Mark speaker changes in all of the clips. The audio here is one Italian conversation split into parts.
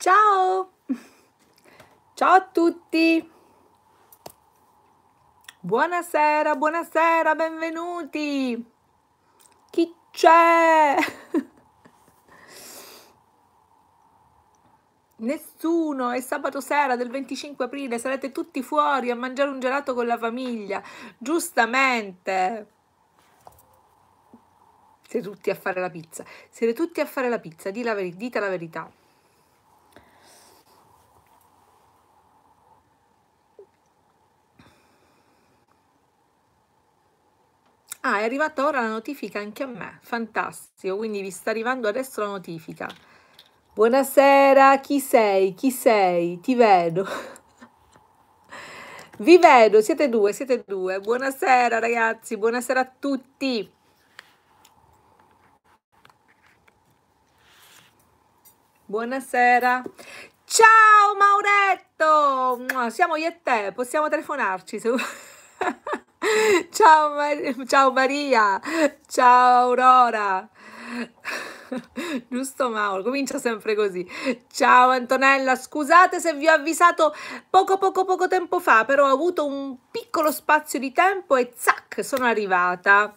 Speaker 1: Ciao! Ciao a tutti! Buonasera, buonasera, benvenuti! Chi c'è? Nessuno, è sabato sera del 25 aprile, sarete tutti fuori a mangiare un gelato con la famiglia, giustamente. Siete tutti a fare la pizza, siete tutti a fare la pizza, dite la verità. Ah, è arrivata ora la notifica anche a me, fantastico, quindi vi sta arrivando adesso la notifica. Buonasera, chi sei? Chi sei? Ti vedo. Vi vedo, siete due, siete due. Buonasera ragazzi, buonasera a tutti. Buonasera. Ciao Mauretto! Siamo io e te, possiamo telefonarci se Ciao, Mar ciao Maria, ciao Aurora. Giusto Mauro, comincia sempre così. Ciao Antonella, scusate se vi ho avvisato poco poco poco tempo fa, però ho avuto un piccolo spazio di tempo e zac, sono arrivata.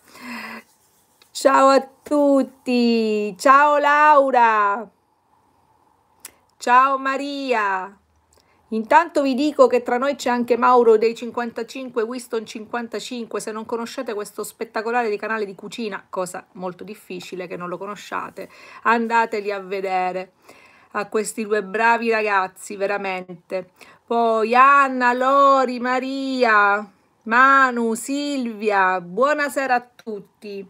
Speaker 1: Ciao a tutti, ciao Laura, ciao Maria. Intanto vi dico che tra noi c'è anche Mauro dei 55 Winston 55, se non conoscete questo spettacolare di canale di cucina, cosa molto difficile che non lo conosciate, andateli a vedere a questi due bravi ragazzi, veramente. Poi Anna, Lori, Maria, Manu, Silvia, buonasera a tutti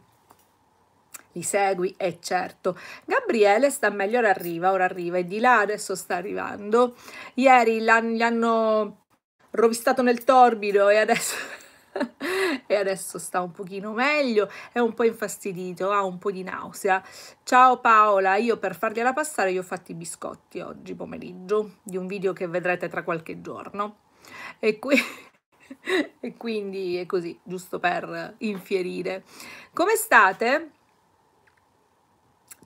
Speaker 1: li segui, è eh, certo. Gabriele sta meglio, ora arriva, ora arriva, è di là, adesso sta arrivando. Ieri han, gli hanno rovistato nel torbido e adesso... e adesso sta un pochino meglio, è un po' infastidito, ha un po' di nausea. Ciao Paola, io per fargliela passare gli ho fatti i biscotti oggi pomeriggio, di un video che vedrete tra qualche giorno. E qui... e quindi è così, giusto per infierire. Come state?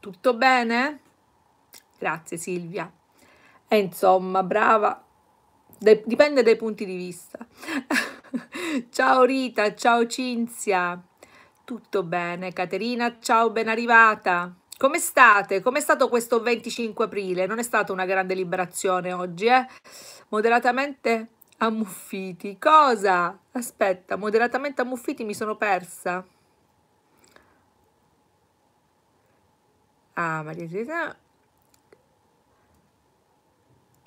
Speaker 1: Tutto bene? Grazie Silvia. E eh, insomma, brava. De dipende dai punti di vista. ciao Rita, ciao Cinzia. Tutto bene, Caterina, ciao, ben arrivata. Come state? Com'è stato questo 25 aprile? Non è stata una grande liberazione oggi, eh? Moderatamente ammuffiti. Cosa? Aspetta, moderatamente ammuffiti mi sono persa. a ah, Maria Teresa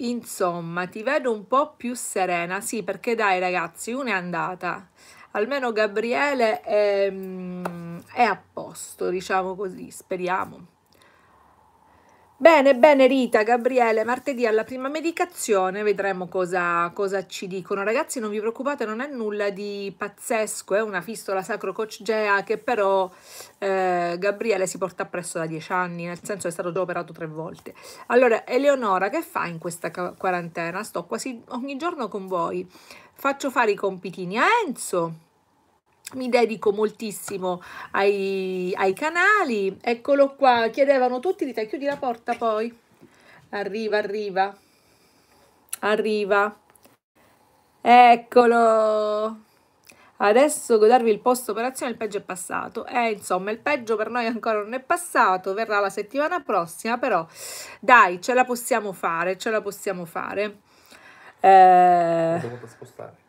Speaker 1: Insomma, ti vedo un po' più serena. Sì, perché dai ragazzi, una è andata. Almeno Gabriele è, ehm, è a posto, diciamo così, speriamo. Bene, bene Rita, Gabriele, martedì alla prima medicazione vedremo cosa, cosa, ci dicono. Ragazzi non vi preoccupate, non è nulla di pazzesco, è una fistola sacro sacrococgea che però eh, Gabriele si porta appresso da dieci anni, nel senso è stato già operato tre volte. Allora, Eleonora che fa in questa quarantena? Sto quasi ogni giorno con voi, faccio fare i compitini a Enzo mi dedico moltissimo ai, ai, canali. Eccolo qua, chiedevano tutti di te. Chiudi la porta poi. Arriva, arriva. Arriva. Eccolo. Adesso godervi il post operazione, il peggio è passato. Eh, insomma, il peggio per noi ancora non è passato, verrà la settimana prossima, però dai, ce la possiamo fare, ce la possiamo fare. Eh... Ho dovuto spostare.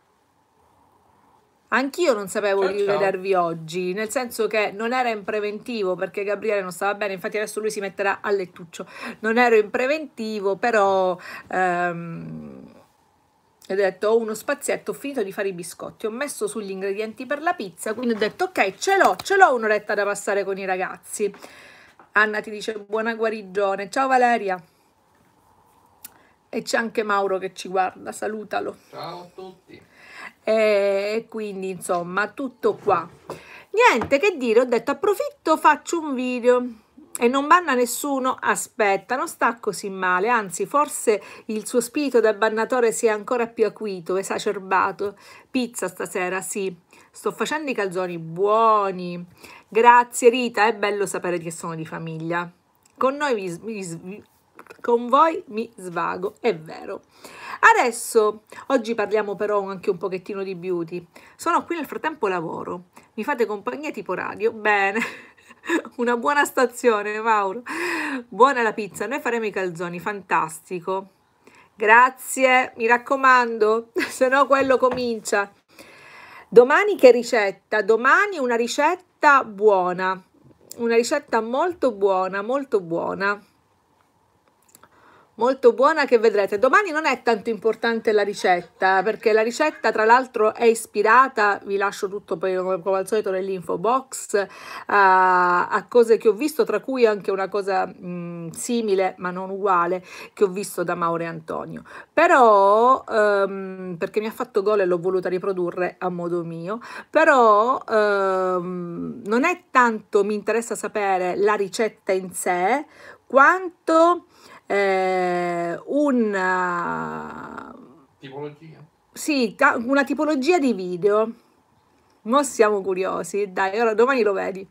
Speaker 1: Anch'io non sapevo ciao, di vedervi oggi, nel senso che non era in preventivo perché Gabriele non stava bene, infatti adesso lui si metterà a lettuccio. Non ero in preventivo, però... Ehm, ho detto ho uno spazietto, ho finito di fare i biscotti, ho messo sugli ingredienti per la pizza, quindi ho detto ok ce l'ho, ce l'ho un'oretta da passare con i ragazzi. Anna ti dice buona guarigione, ciao Valeria. E c'è anche Mauro che ci guarda, salutalo. Ciao a tutti e quindi insomma tutto qua niente che dire ho detto approfitto faccio un video e non banna nessuno, aspetta, non sta così male, anzi forse il suo spirito da bannatore si è ancora più acuito, esacerbato. Pizza stasera, sì, sto facendo i calzoni buoni. Grazie Rita, è bello sapere che sono di famiglia. Con noi vi, vi, con voi mi svago, è vero. Adesso, oggi parliamo però anche un pochettino di beauty. Sono qui nel frattempo lavoro, mi fate compagnia tipo radio, bene. Una buona stazione, Mauro. Buona la pizza, noi faremo i calzoni, fantastico. Grazie, mi raccomando, se no quello comincia. Domani che ricetta? Domani una ricetta buona, una ricetta molto buona, molto buona molto buona che vedrete. Domani non è tanto importante la ricetta, perché la ricetta tra l'altro è ispirata, vi lascio tutto poi come al solito nell'info box, a, a, cose che ho visto, tra cui anche una cosa mh, mm, simile ma non uguale che ho visto da Maure Antonio. Però, um, perché mi ha fatto gol e l'ho voluta riprodurre a modo mio, però um, non è tanto mi interessa sapere la ricetta in sé, quanto eh, una eh, tipologia. Sì, una tipologia di video. Mo siamo curiosi, dai, ora domani lo vedi.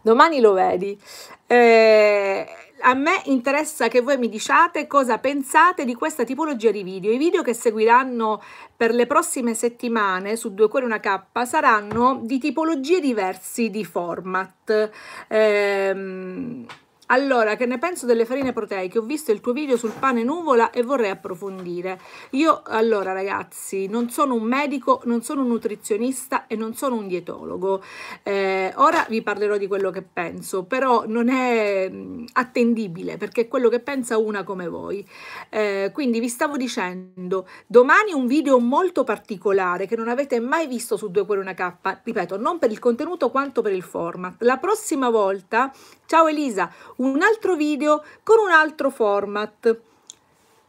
Speaker 1: Domani lo vedi. Eh, a me interessa che voi mi diciate cosa pensate di questa tipologia di video. I video che seguiranno per le prossime settimane su Due Cuori Una K saranno di tipologie diverse di format. Eh, allora, che ne penso delle farine proteiche? Ho visto il tuo video sul pane nuvola e vorrei approfondire. Io, allora ragazzi, non sono un medico, non sono un nutrizionista e non sono un dietologo. Eh, ora vi parlerò di quello che penso, però non è mm, attendibile perché è quello che pensa una come voi. Eh, quindi vi stavo dicendo, domani un video molto particolare che non avete mai visto su 2 Cuore k ripeto, non per il contenuto quanto per il format. La prossima volta Ciao Elisa, un altro video con un altro format.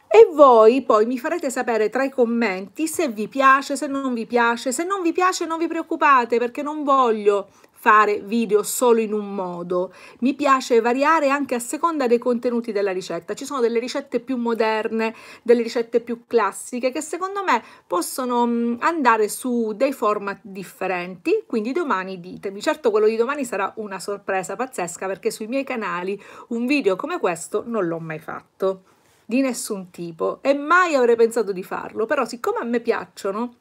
Speaker 1: E voi poi mi farete sapere tra i commenti se vi piace, se non vi piace. Se non vi piace non vi preoccupate perché non voglio fare video solo in un modo. Mi piace variare anche a seconda dei contenuti della ricetta. Ci sono delle ricette più moderne, delle ricette più classiche che secondo me possono mm, andare su dei format differenti, quindi domani ditemi. Certo quello di domani sarà una sorpresa pazzesca perché sui miei canali un video come questo non l'ho mai fatto di nessun tipo e mai avrei pensato di farlo, però siccome a me piacciono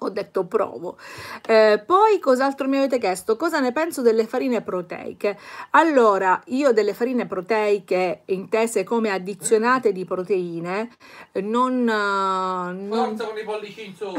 Speaker 1: ho detto provo. Eh, poi cos'altro mi avete chiesto? Cosa ne penso delle farine proteiche? Allora, io delle farine proteiche intese come addizionate di proteine, non... Eh, non... Forza con i pollici in su!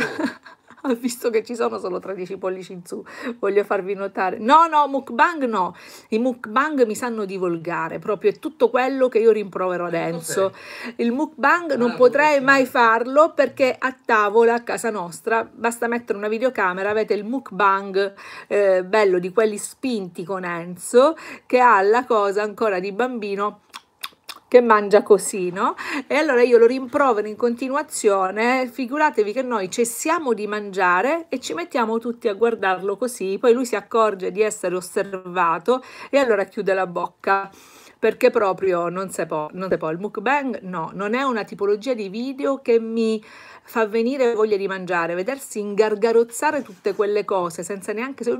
Speaker 1: ho visto che ci sono solo 13 pollici in su, voglio farvi notare. No, no, mukbang no, i mukbang mi sanno di volgare, proprio è tutto quello che io rimprovero eh, ad Enzo. Il mukbang non ah, potrei mai farlo perché a tavola, a casa nostra, basta mettere una videocamera, avete il mukbang eh, bello di quelli spinti con Enzo che ha la cosa ancora di bambino che mangia così, no? E allora io lo rimprovero in continuazione, figuratevi che noi cessiamo di mangiare e ci mettiamo tutti a guardarlo così, poi lui si accorge di essere osservato e allora chiude la bocca perché proprio non se, può, non si può. Il mukbang no, non è una tipologia di video che mi fa venire voglia di mangiare, vedersi ingargarozzare tutte quelle cose senza neanche... Se...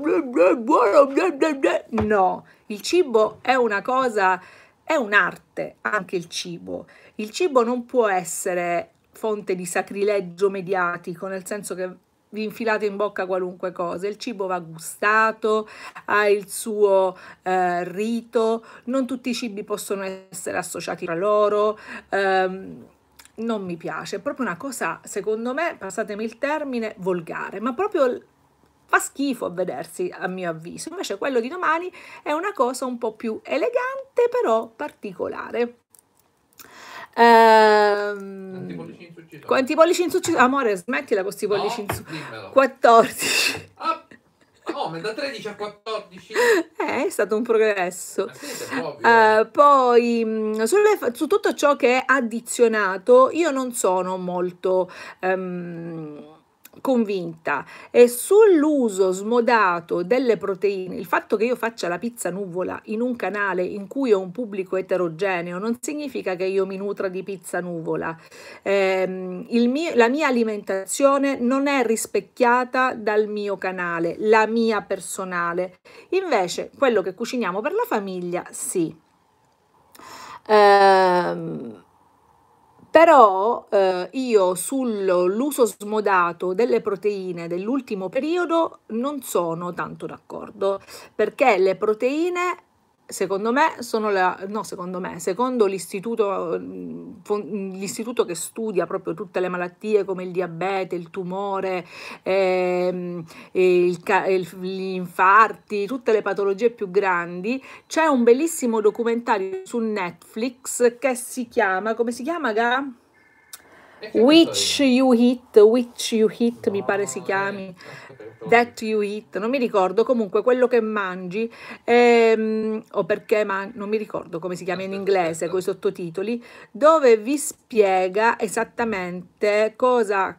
Speaker 1: No, il cibo è una cosa è un'arte anche il cibo. Il cibo non può essere fonte di sacrilegio mediatico, nel senso che vi infilate in bocca qualunque cosa, il cibo va gustato, ha il suo eh, rito, non tutti i cibi possono essere associati tra loro, ehm, non mi piace, è proprio una cosa, secondo me, passatemi il termine, volgare, ma proprio fa schifo a vedersi a mio avviso, invece quello di domani è una cosa un po' più elegante però particolare. Ehm, quanti pollici in successo? Amore, smettila con questi pollici ah, no, insuccitati. 14. Ah, come? Oh, da 13 a 14? Eh, è stato un progresso. Eh, eh, poi, mm, sulle, su tutto ciò che è addizionato, io non sono molto... Um, convinta e sull'uso smodato delle proteine, il fatto che io faccia la pizza nuvola in un canale in cui ho un pubblico eterogeneo non significa che io mi nutra di pizza nuvola. Eh, mio, la mia alimentazione non è rispecchiata dal mio canale, la mia personale. Invece quello che cuciniamo per la famiglia sì. Eh, però eh, io sull'uso smodato delle proteine dell'ultimo periodo non sono tanto d'accordo, perché le proteine secondo me, sono la, no, secondo me, secondo l'istituto, mm, l'istituto che studia proprio tutte le malattie come il diabete, il tumore, ehm, il, il, gli infarti, tutte le patologie più grandi, c'è un bellissimo documentario su Netflix che si chiama, come si chiama Ga? Which You Hit, Which You Hit mi pare si chiami, eh, That You Hit, non mi ricordo, comunque quello che mangi, ehm, o perché, ma non mi ricordo come si chiama in inglese con i sottotitoli, dove vi spiega esattamente cosa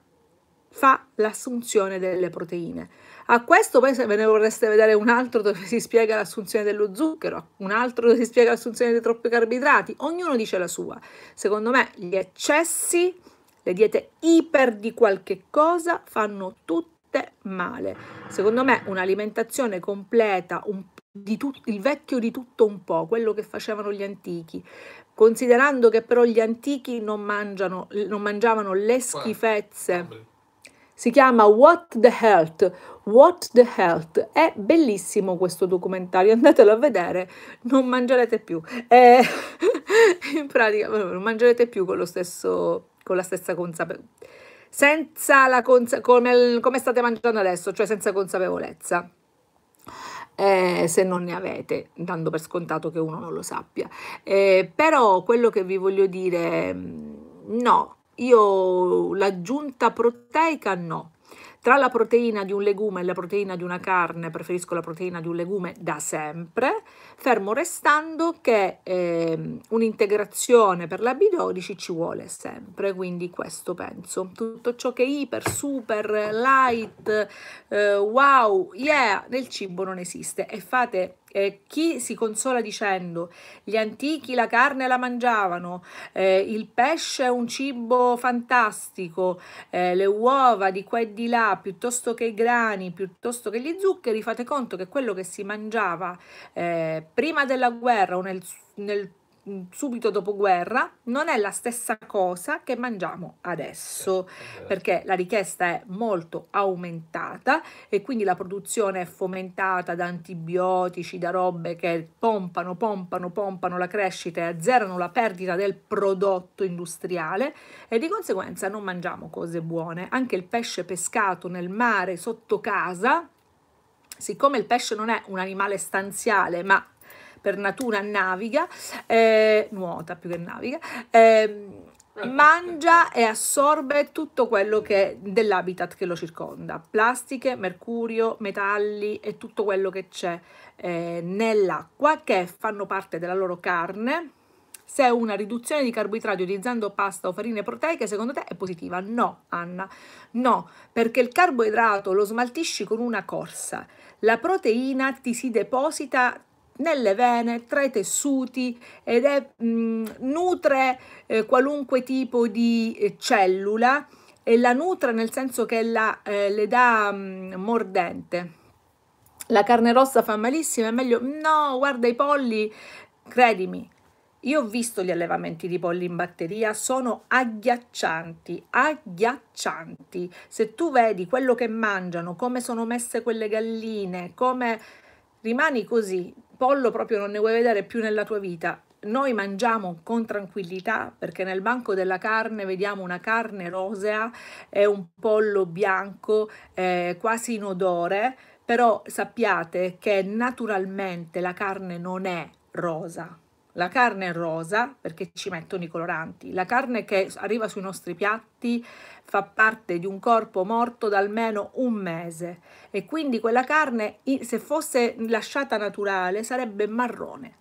Speaker 1: fa l'assunzione delle proteine. A questo poi se ve ne vorreste vedere un altro dove si spiega l'assunzione dello zucchero, un altro dove si spiega l'assunzione dei troppi carboidrati, ognuno dice la sua. Secondo me gli eccessi le diete iper di qualche cosa fanno tutte male. Secondo me un'alimentazione completa, un, tut, il vecchio di tutto un po', quello che facevano gli antichi, considerando che però gli antichi non, mangiano, non mangiavano le schifezze si chiama What the Health. What the Health è bellissimo questo documentario, andatelo a vedere, non mangerete più. Eh, in pratica, non mangerete più con lo stesso con la stessa consapevolezza, senza la consa- come, come state mangiando adesso, cioè senza consapevolezza. Eh, se non ne avete, dando per scontato che uno non lo sappia. Eh, però quello che vi voglio dire, mm, no, io l'aggiunta proteica no, tra la proteina di un legume e la proteina di una carne, preferisco la proteina di un legume da sempre, fermo restando che eh, un'integrazione per la B12 ci vuole sempre, quindi questo penso. Tutto ciò che è iper, super, light, eh, wow, yeah, nel cibo non esiste e fate eh, chi si consola dicendo gli antichi la carne la mangiavano, eh, il pesce è un cibo fantastico, eh, le uova di qua e di là, piuttosto che i grani, piuttosto che gli zuccheri, fate conto che quello che si mangiava eh, prima della guerra o nel, nel Mm, subito dopo guerra non è la stessa cosa che mangiamo adesso perché la richiesta è molto aumentata e quindi la produzione è fomentata da antibiotici, da robe che pompano, pompano, pompano la crescita e azzerano la perdita del prodotto industriale e di conseguenza non mangiamo cose buone. Anche il pesce pescato nel mare sotto casa siccome il pesce non è un animale stanziale ma per natura naviga, eh, nuota più che naviga, ehm, eh, mangia e assorbe tutto quello che dell'habitat che lo circonda, plastiche, mercurio, metalli e tutto quello che c'è eh, nell'acqua che fanno parte della loro carne. Se una riduzione di carboidrati utilizzando pasta o farine proteiche secondo te è positiva? No, Anna, no, perché il carboidrato lo smaltisci con una corsa, la proteina ti si deposita nelle vene, tra i tessuti ed è, mh, mm, nutre eh, qualunque tipo di eh, cellula e la nutre nel senso che la, eh, le dà mh, mm, mordente. La carne rossa fa malissimo, è meglio no, guarda i polli, credimi. Io ho visto gli allevamenti di polli in batteria, sono agghiaccianti, agghiaccianti. Se tu vedi quello che mangiano, come sono messe quelle galline, come rimani così pollo proprio non ne vuoi vedere più nella tua vita. Noi mangiamo con tranquillità perché nel banco della carne vediamo una carne rosea e un pollo bianco eh, quasi inodore, però sappiate che naturalmente la carne non è rosa, la carne è rosa perché ci mettono i coloranti, la carne che arriva sui nostri piatti fa parte di un corpo morto da almeno un mese e quindi quella carne se fosse lasciata naturale sarebbe marrone.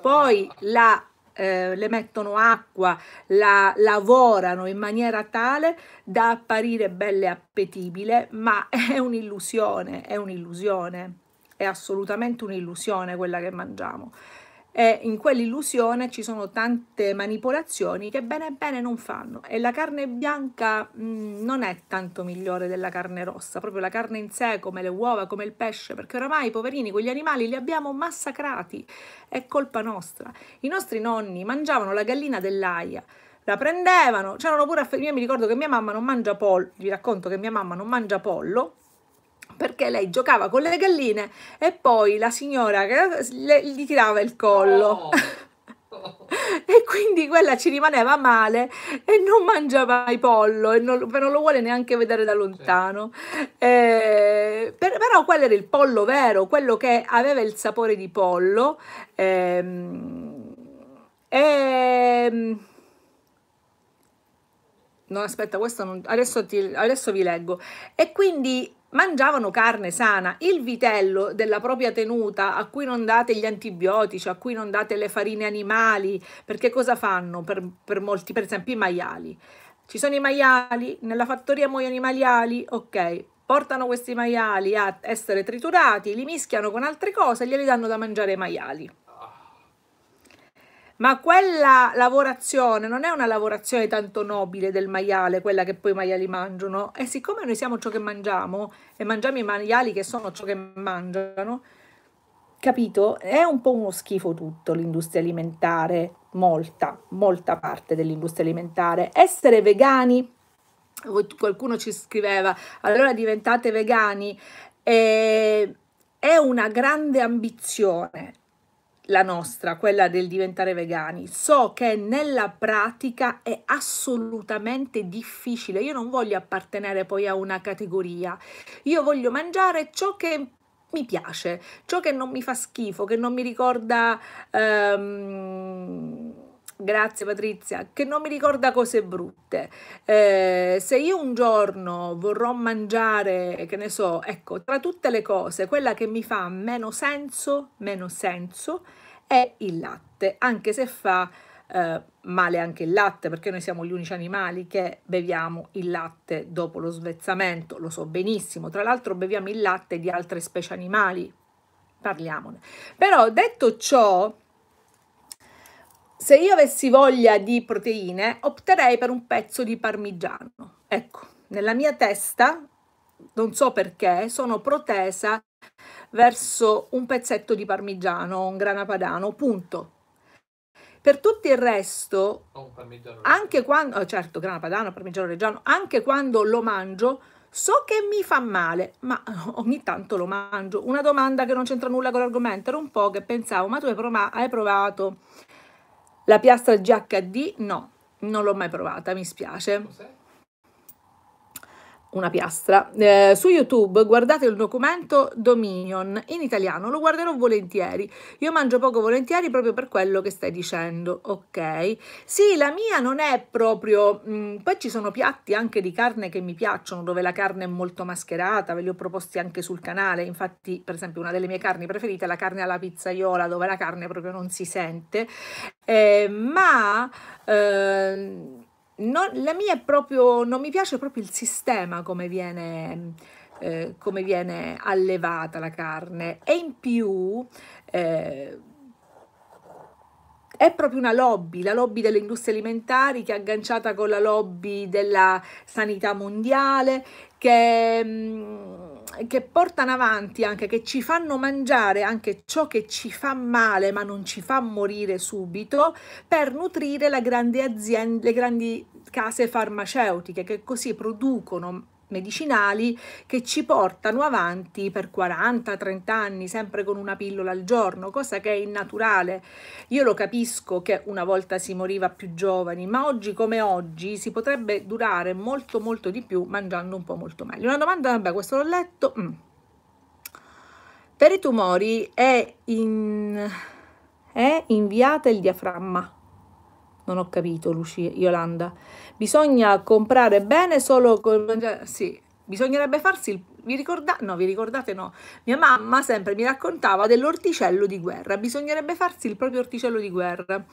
Speaker 1: Poi la, eh, le mettono acqua, la lavorano in maniera tale da apparire bella e appetibile, ma è un'illusione, è un'illusione, è assolutamente un'illusione quella che mangiamo e in quell'illusione ci sono tante manipolazioni che bene bene non fanno e la carne bianca mh, mm, non è tanto migliore della carne rossa, proprio la carne in sé come le uova, come il pesce, perché oramai poverini quegli animali li abbiamo massacrati, è colpa nostra. I nostri nonni mangiavano la gallina dell'aia, la prendevano, c'erano pure affetti, io mi ricordo che mia mamma non mangia pollo, vi racconto che mia mamma non mangia pollo, perché lei giocava con le galline e poi la signora gli tirava il collo. Oh. e quindi quella ci rimaneva male e non mangiava mai pollo e non, non lo vuole neanche vedere da lontano. Eh, per, però quello era il pollo vero, quello che aveva il sapore di pollo. Ehm, ehm, no, aspetta, questo non, adesso, ti, adesso vi leggo. E quindi mangiavano carne sana, il vitello della propria tenuta a cui non date gli antibiotici, a cui non date le farine animali, perché cosa fanno per, per molti, per esempio i maiali? Ci sono i maiali, nella fattoria muoiono i maiali, ok, portano questi maiali a essere triturati, li mischiano con altre cose e glieli danno da mangiare ai maiali ma quella lavorazione non è una lavorazione tanto nobile del maiale, quella che poi i maiali mangiano, e siccome noi siamo ciò che mangiamo e mangiamo i maiali che sono ciò che mangiano, capito? È un po' uno schifo tutto l'industria alimentare, molta, molta parte dell'industria alimentare. Essere vegani, qualcuno ci scriveva, allora diventate vegani, eh, è una grande ambizione, la nostra, quella del diventare vegani. So che nella pratica è assolutamente difficile. Io non voglio appartenere poi a una categoria. Io voglio mangiare ciò che mi piace, ciò che non mi fa schifo, che non mi ricorda... Um, Grazie Patrizia, che non mi ricorda cose brutte. Eh, se io un giorno vorrò mangiare, che ne so, ecco, tra tutte le cose, quella che mi fa meno senso, meno senso, è il latte, anche se fa eh, male anche il latte, perché noi siamo gli unici animali che beviamo il latte dopo lo svezzamento, lo so benissimo. Tra l'altro beviamo il latte di altre specie animali, parliamone. Però detto ciò, se io avessi voglia di proteine, opterei per un pezzo di parmigiano. Ecco, nella mia testa, non so perché, sono protesa verso un pezzetto di parmigiano, un grana padano, punto. Per tutto il resto, oh, anche quando, oh, certo, grana padano, parmigiano reggiano, anche quando lo mangio, so che mi fa male, ma ogni tanto lo mangio. Una domanda che non c'entra nulla con l'argomento, era un po' che pensavo, ma tu hai provato la piastra GHD no, non l'ho mai provata, mi spiace. Cos'è? una piastra. Eh, su YouTube guardate il documento Dominion in italiano, lo guarderò volentieri. Io mangio poco volentieri proprio per quello che stai dicendo, ok? Sì, la mia non è proprio... Mh, mm, poi ci sono piatti anche di carne che mi piacciono, dove la carne è molto mascherata, ve li ho proposti anche sul canale. Infatti, per esempio, una delle mie carni preferite è la carne alla pizzaiola, dove la carne proprio non si sente. Eh, ma... Eh, non, la mia è proprio, non mi piace proprio il sistema come viene, eh, come viene allevata la carne e in più eh, è proprio una lobby, la lobby delle industrie alimentari che è agganciata con la lobby della sanità mondiale che... Mh, mm, che portano avanti anche, che ci fanno mangiare anche ciò che ci fa male ma non ci fa morire subito per nutrire grande azienda, le grandi case farmaceutiche che così producono medicinali che ci portano avanti per 40-30 anni sempre con una pillola al giorno, cosa che è innaturale. Io lo capisco che una volta si moriva più giovani, ma oggi come oggi si potrebbe durare molto molto di più mangiando un po' molto meglio. Una domanda, vabbè questo l'ho letto. Mm. Per i tumori è, in... è inviata il diaframma non ho capito, Lucia, Yolanda. Bisogna comprare bene solo col... Sì, bisognerebbe farsi il... Vi ricordate? No, vi ricordate no. Mia mamma sempre mi raccontava dell'orticello di guerra. Bisognerebbe farsi il proprio orticello di guerra.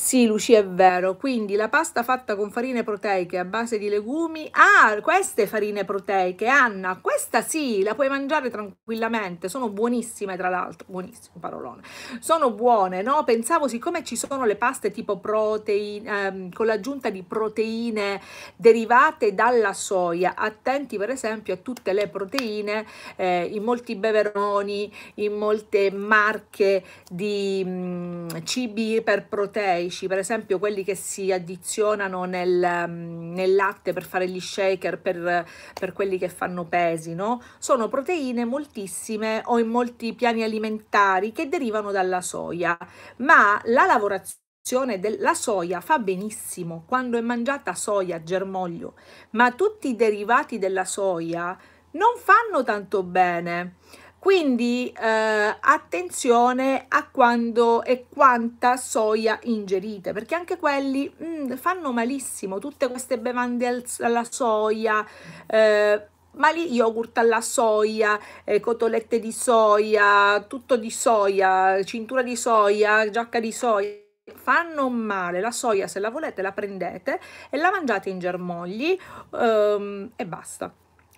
Speaker 1: Sì, Luci, è vero. Quindi la pasta fatta con farine proteiche a base di legumi. Ah, queste farine proteiche, Anna, questa sì, la puoi mangiare tranquillamente. Sono buonissime, tra l'altro. Buonissime, parolone. Sono buone, no? Pensavo, siccome ci sono le paste tipo proteine, ehm, con l'aggiunta di proteine derivate dalla soia, attenti per esempio a tutte le proteine eh, in molti beveroni, in molte marche di mh, mm, cibi per proteine proteici, per esempio quelli che si addizionano nel, mm, nel latte per fare gli shaker, per, per quelli che fanno pesi, no? sono proteine moltissime o in molti piani alimentari che derivano dalla soia, ma la lavorazione della soia fa benissimo quando è mangiata soia, germoglio, ma tutti i derivati della soia non fanno tanto bene. Quindi eh, attenzione a quando e quanta soia ingerite, perché anche quelli mm, fanno malissimo, tutte queste bevande alla soia, eh, ma lì yogurt alla soia, eh, cotolette di soia, tutto di soia, cintura di soia, giacca di soia fanno male la soia se la volete la prendete e la mangiate in germogli ehm, e basta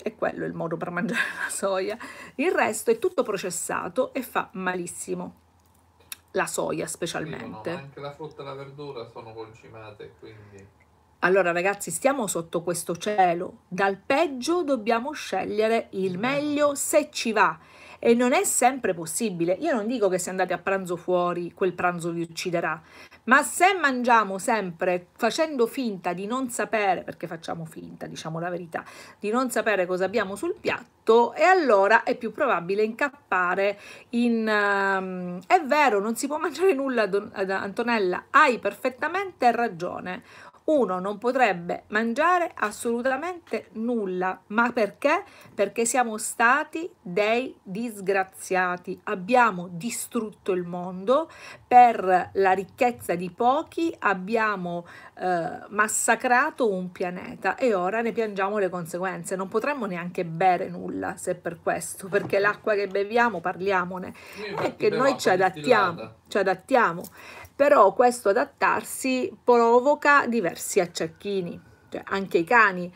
Speaker 1: è quello il modo per mangiare la soia. Il resto è tutto processato e fa malissimo. La soia specialmente. Sì, anche la frutta e la verdura sono concimate, quindi... Allora ragazzi, stiamo sotto questo cielo. Dal peggio dobbiamo scegliere il meglio se ci va. E non è sempre possibile. Io non dico che se andate a pranzo fuori quel pranzo vi ucciderà, ma se mangiamo sempre facendo finta di non sapere, perché facciamo finta, diciamo la verità, di non sapere cosa abbiamo sul piatto, e allora è più probabile incappare in... Um, è vero, non si può mangiare nulla, Antonella, hai perfettamente ragione uno non potrebbe mangiare assolutamente nulla. Ma perché? Perché siamo stati dei disgraziati. Abbiamo distrutto il mondo per la ricchezza di pochi, abbiamo eh, massacrato un pianeta e ora ne piangiamo le conseguenze. Non potremmo neanche bere nulla se per questo, perché l'acqua che beviamo, parliamone, è che noi ci adattiamo, ci adattiamo però questo adattarsi provoca diversi acciacchini, cioè anche i cani.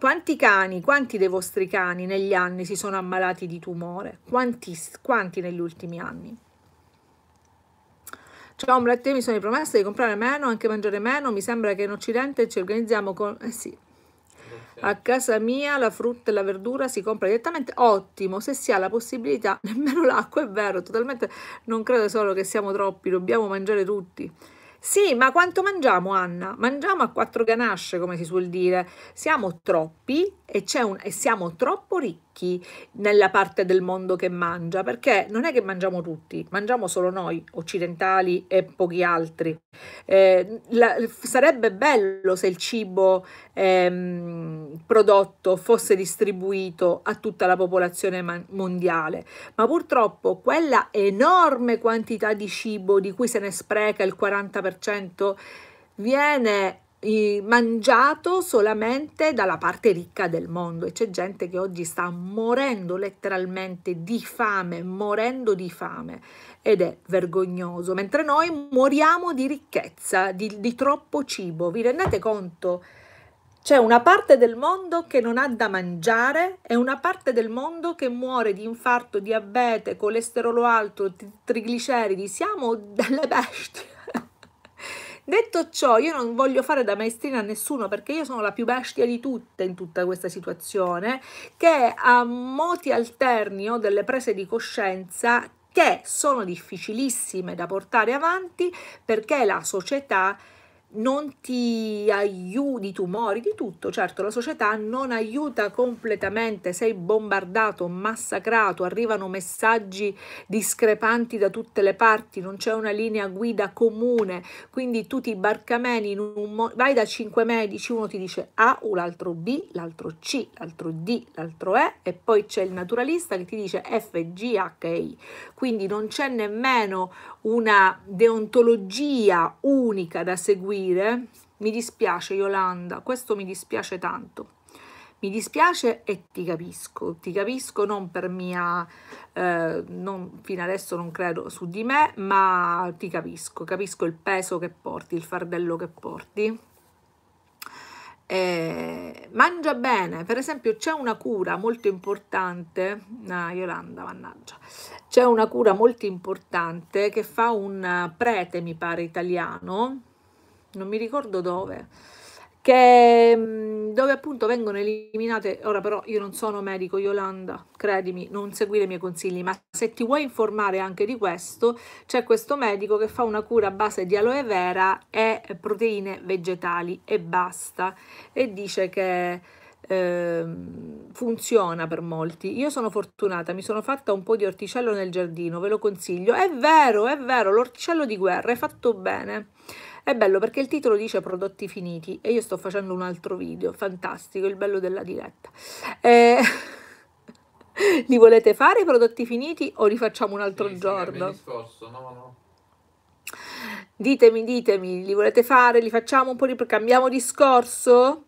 Speaker 1: Quanti cani, quanti dei vostri cani negli anni si sono ammalati di tumore? Quanti, quanti negli ultimi anni? Ciao a te mi sono promessa di comprare meno, anche mangiare meno. Mi sembra che in Occidente ci organizziamo con... Eh sì, a casa mia la frutta e la verdura si compra direttamente, ottimo, se si ha la possibilità, nemmeno l'acqua, è vero, totalmente, non credo solo che siamo troppi, dobbiamo mangiare tutti. Sì, ma quanto mangiamo Anna? Mangiamo a quattro ganasce, come si suol dire. Siamo troppi e, un, e, siamo troppo ricchi nella parte del mondo che mangia, perché non è che mangiamo tutti, mangiamo solo noi occidentali e pochi altri. Eh, la, sarebbe bello se il cibo ehm, prodotto fosse distribuito a tutta la popolazione mondiale, ma purtroppo quella enorme quantità di cibo di cui se ne spreca il 40% viene mangiato solamente dalla parte ricca del mondo e c'è gente che oggi sta morendo letteralmente di fame, morendo di fame ed è vergognoso, mentre noi moriamo di ricchezza, di, di troppo cibo. Vi rendete conto? C'è una parte del mondo che non ha da mangiare e una parte del mondo che muore di infarto, diabete, colesterolo alto, trigliceridi. Siamo delle bestie. Detto ciò, io non voglio fare da maestrina a nessuno perché io sono la più bestia di tutte in tutta questa situazione, che a molti alterni ho delle prese di coscienza che sono difficilissime da portare avanti perché la società non ti aiuti, tu muori di tutto. Certo, la società non aiuta completamente, sei bombardato, massacrato, arrivano messaggi discrepanti da tutte le parti, non c'è una linea guida comune, quindi tu ti barcameni, vai da cinque medici, uno ti dice A, l'altro B, l'altro C, l'altro D, l'altro E e poi c'è il naturalista che ti dice F, G, H, I. Quindi non c'è nemmeno una deontologia unica da seguire morire, mi dispiace Yolanda, questo mi dispiace tanto. Mi dispiace e ti capisco, ti capisco non per mia, eh, non, fino adesso non credo su di me, ma ti capisco, capisco il peso che porti, il fardello che porti. Eh, mangia bene, per esempio c'è una cura molto importante, ah, Yolanda mannaggia, c'è una cura molto importante che fa un prete mi pare italiano, non mi ricordo dove, che, mm, dove appunto vengono eliminate, ora però io non sono medico, Yolanda, credimi, non seguire i miei consigli, ma se ti vuoi informare anche di questo, c'è questo medico che fa una cura a base di aloe vera e proteine vegetali e basta, e dice che ehm, funziona per molti. Io sono fortunata, mi sono fatta un po' di orticello nel giardino, ve lo consiglio. È vero, è vero, l'orticello di guerra è fatto bene. È bello perché il titolo dice prodotti finiti e io sto facendo un altro video, fantastico, il bello della diretta. Eh, li volete fare i prodotti finiti o li facciamo un altro sì, giorno? Sì, scorso, no, no. Ditemi, ditemi, li volete fare? Li facciamo un po' di... cambiamo discorso?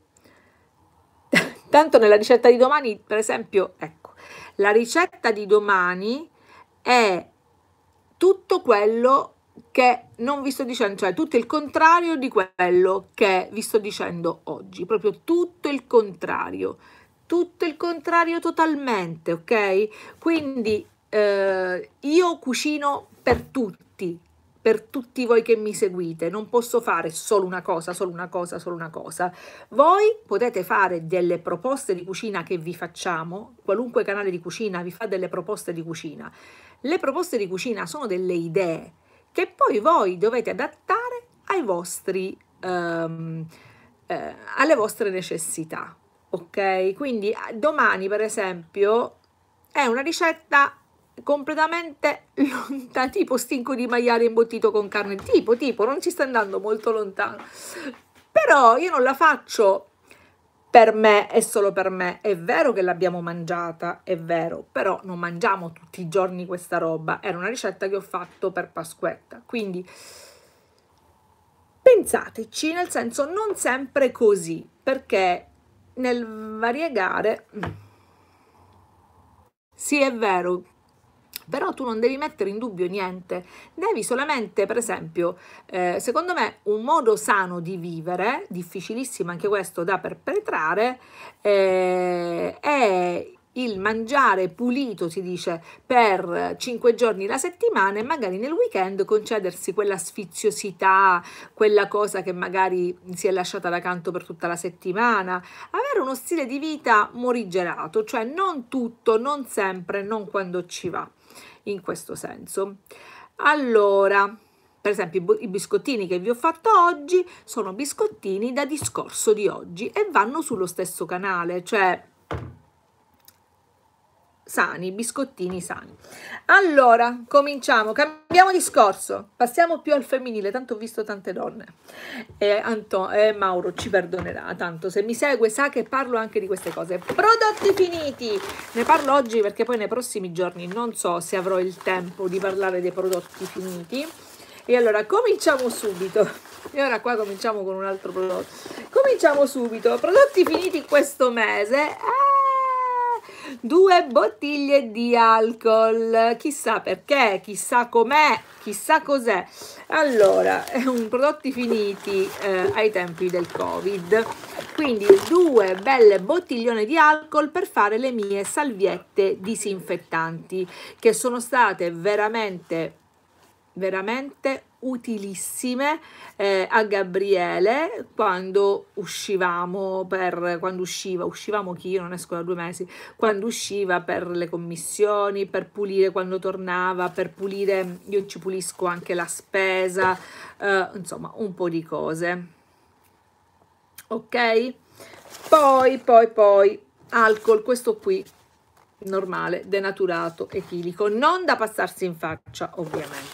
Speaker 1: Tanto nella ricetta di domani, per esempio, ecco, la ricetta di domani è tutto quello che non vi sto dicendo, cioè tutto il contrario di quello che vi sto dicendo oggi, proprio tutto il contrario, tutto il contrario totalmente, ok? Quindi eh, io cucino per tutti, per tutti voi che mi seguite, non posso fare solo una cosa, solo una cosa, solo una cosa. Voi potete fare delle proposte di cucina che vi facciamo, qualunque canale di cucina vi fa delle proposte di cucina. Le proposte di cucina sono delle idee, che poi voi dovete adattare ai vostri, um, eh, alle vostre necessità. Ok, quindi domani, per esempio, è una ricetta completamente lontana, tipo stinco di maiale imbottito con carne, tipo, tipo, non ci sta andando molto lontano. Però io non la faccio per me e solo per me. È vero che l'abbiamo mangiata, è vero, però non mangiamo tutti i giorni questa roba. Era una ricetta che ho fatto per Pasquetta, quindi pensateci, nel senso non sempre così, perché nel variegare... Mm, sì, è vero, però tu non devi mettere in dubbio niente, devi solamente, per esempio, eh, secondo me un modo sano di vivere, difficilissimo anche questo da perpetrare, eh, è il mangiare pulito, si dice, per cinque giorni la settimana e magari nel weekend concedersi quella sfiziosità, quella cosa che magari si è lasciata da canto per tutta la settimana, avere uno stile di vita morigerato, cioè non tutto, non sempre, non quando ci va in questo senso. Allora, per esempio i biscottini che vi ho fatto oggi sono biscottini da discorso di oggi e vanno sullo stesso canale, cioè sani, biscottini sani. Allora, cominciamo, cambiamo discorso, passiamo più al femminile, tanto ho visto tante donne. E, Anto, e Mauro ci perdonerà, tanto se mi segue sa che parlo anche di queste cose. Prodotti finiti, ne parlo oggi perché poi nei prossimi giorni non so se avrò il tempo di parlare dei prodotti finiti. E allora cominciamo subito. E ora qua cominciamo con un altro prodotto. Cominciamo subito. Prodotti finiti questo mese. Ah! due bottiglie di alcol chissà perché chissà com'è chissà cos'è allora è un prodotti finiti eh, ai tempi del covid quindi due belle bottiglione di alcol per fare le mie salviette disinfettanti che sono state veramente veramente utilissime eh, a Gabriele quando uscivamo per quando usciva uscivamo chi io non esco da due mesi quando usciva per le commissioni per pulire quando tornava per pulire io ci pulisco anche la spesa eh, insomma un po di cose ok poi poi poi alcol questo qui normale denaturato etilico non da passarsi in faccia ovviamente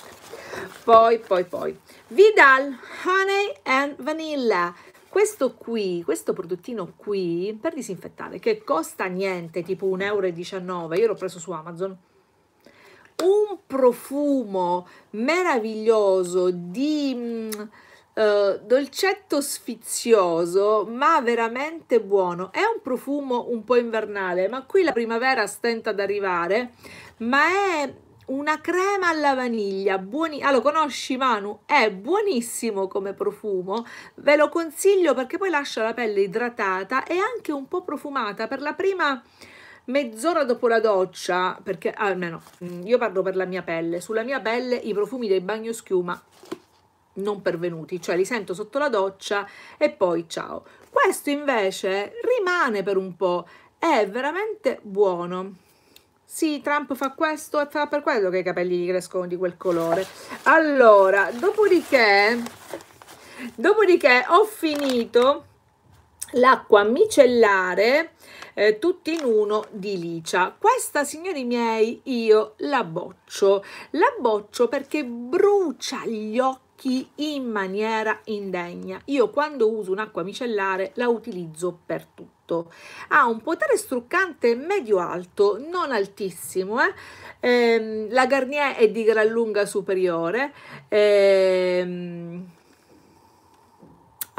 Speaker 1: poi poi poi Vidal Honey and Vanilla questo qui, questo prodottino qui per disinfettare che costa niente tipo 1,19 euro io l'ho preso su Amazon un profumo meraviglioso di uh, dolcetto sfizioso ma veramente buono è un profumo un po' invernale ma qui la primavera stenta ad arrivare ma è una crema alla vaniglia, buoni... ah, lo conosci Manu? È buonissimo come profumo, ve lo consiglio perché poi lascia la pelle idratata e anche un po' profumata per la prima mezz'ora dopo la doccia, perché almeno mm, io parlo per la mia pelle, sulla mia pelle i profumi del bagno schiuma non pervenuti, cioè li sento sotto la doccia e poi ciao. Questo invece rimane per un po', è veramente buono. Sì, Trump fa questo e fa per quello che i capelli gli crescono di quel colore. Allora, dopodiché, dopodiché ho finito l'acqua micellare eh, tutti in uno di Licia. Questa, signori miei, io la boccio. La boccio perché brucia gli occhi in maniera indegna. Io quando uso un'acqua micellare la utilizzo per tutto fatto ha un potere struccante medio-alto, non altissimo. Eh? Ehm, la Garnier è di gran lunga superiore. Ehm,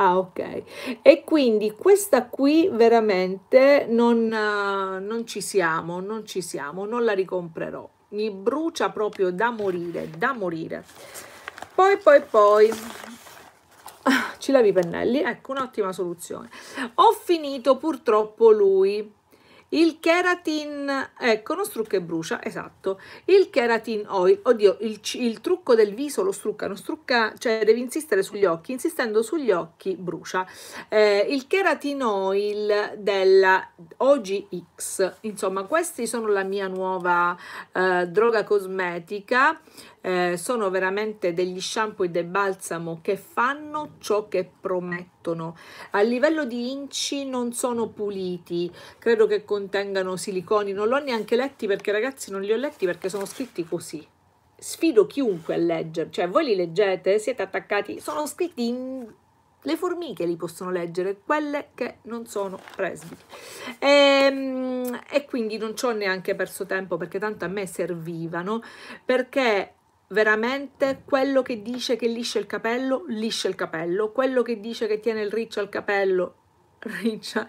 Speaker 1: Ah, ok. E quindi questa qui veramente non, eh, non, ci siamo, non ci siamo, non la ricomprerò. Mi brucia proprio da morire, da morire. Poi, poi, poi, ci lavi i pennelli, ecco un'ottima soluzione. Ho finito purtroppo lui. Il keratin, ecco, uno strucca e brucia, esatto. Il keratin oil, oddio, il, il trucco del viso lo strucca, non strucca, cioè devi insistere sugli occhi, insistendo sugli occhi brucia. Eh, il keratin oil della OGX, insomma, questi sono la mia nuova eh, droga cosmetica eh, sono veramente degli shampoo e dei balsamo che fanno ciò che promettono. A livello di inci non sono puliti, credo che contengano siliconi, non l'ho neanche letti perché ragazzi non li ho letti perché sono scritti così sfido chiunque a leggere, cioè voi li leggete, siete attaccati, sono scritti in... le formiche li possono leggere, quelle che non sono presbiti. E, ehm, e quindi non ci ho neanche perso tempo perché tanto a me servivano, perché veramente quello che dice che lisce il capello, lisce il capello, quello che dice che tiene il riccio al capello, riccia,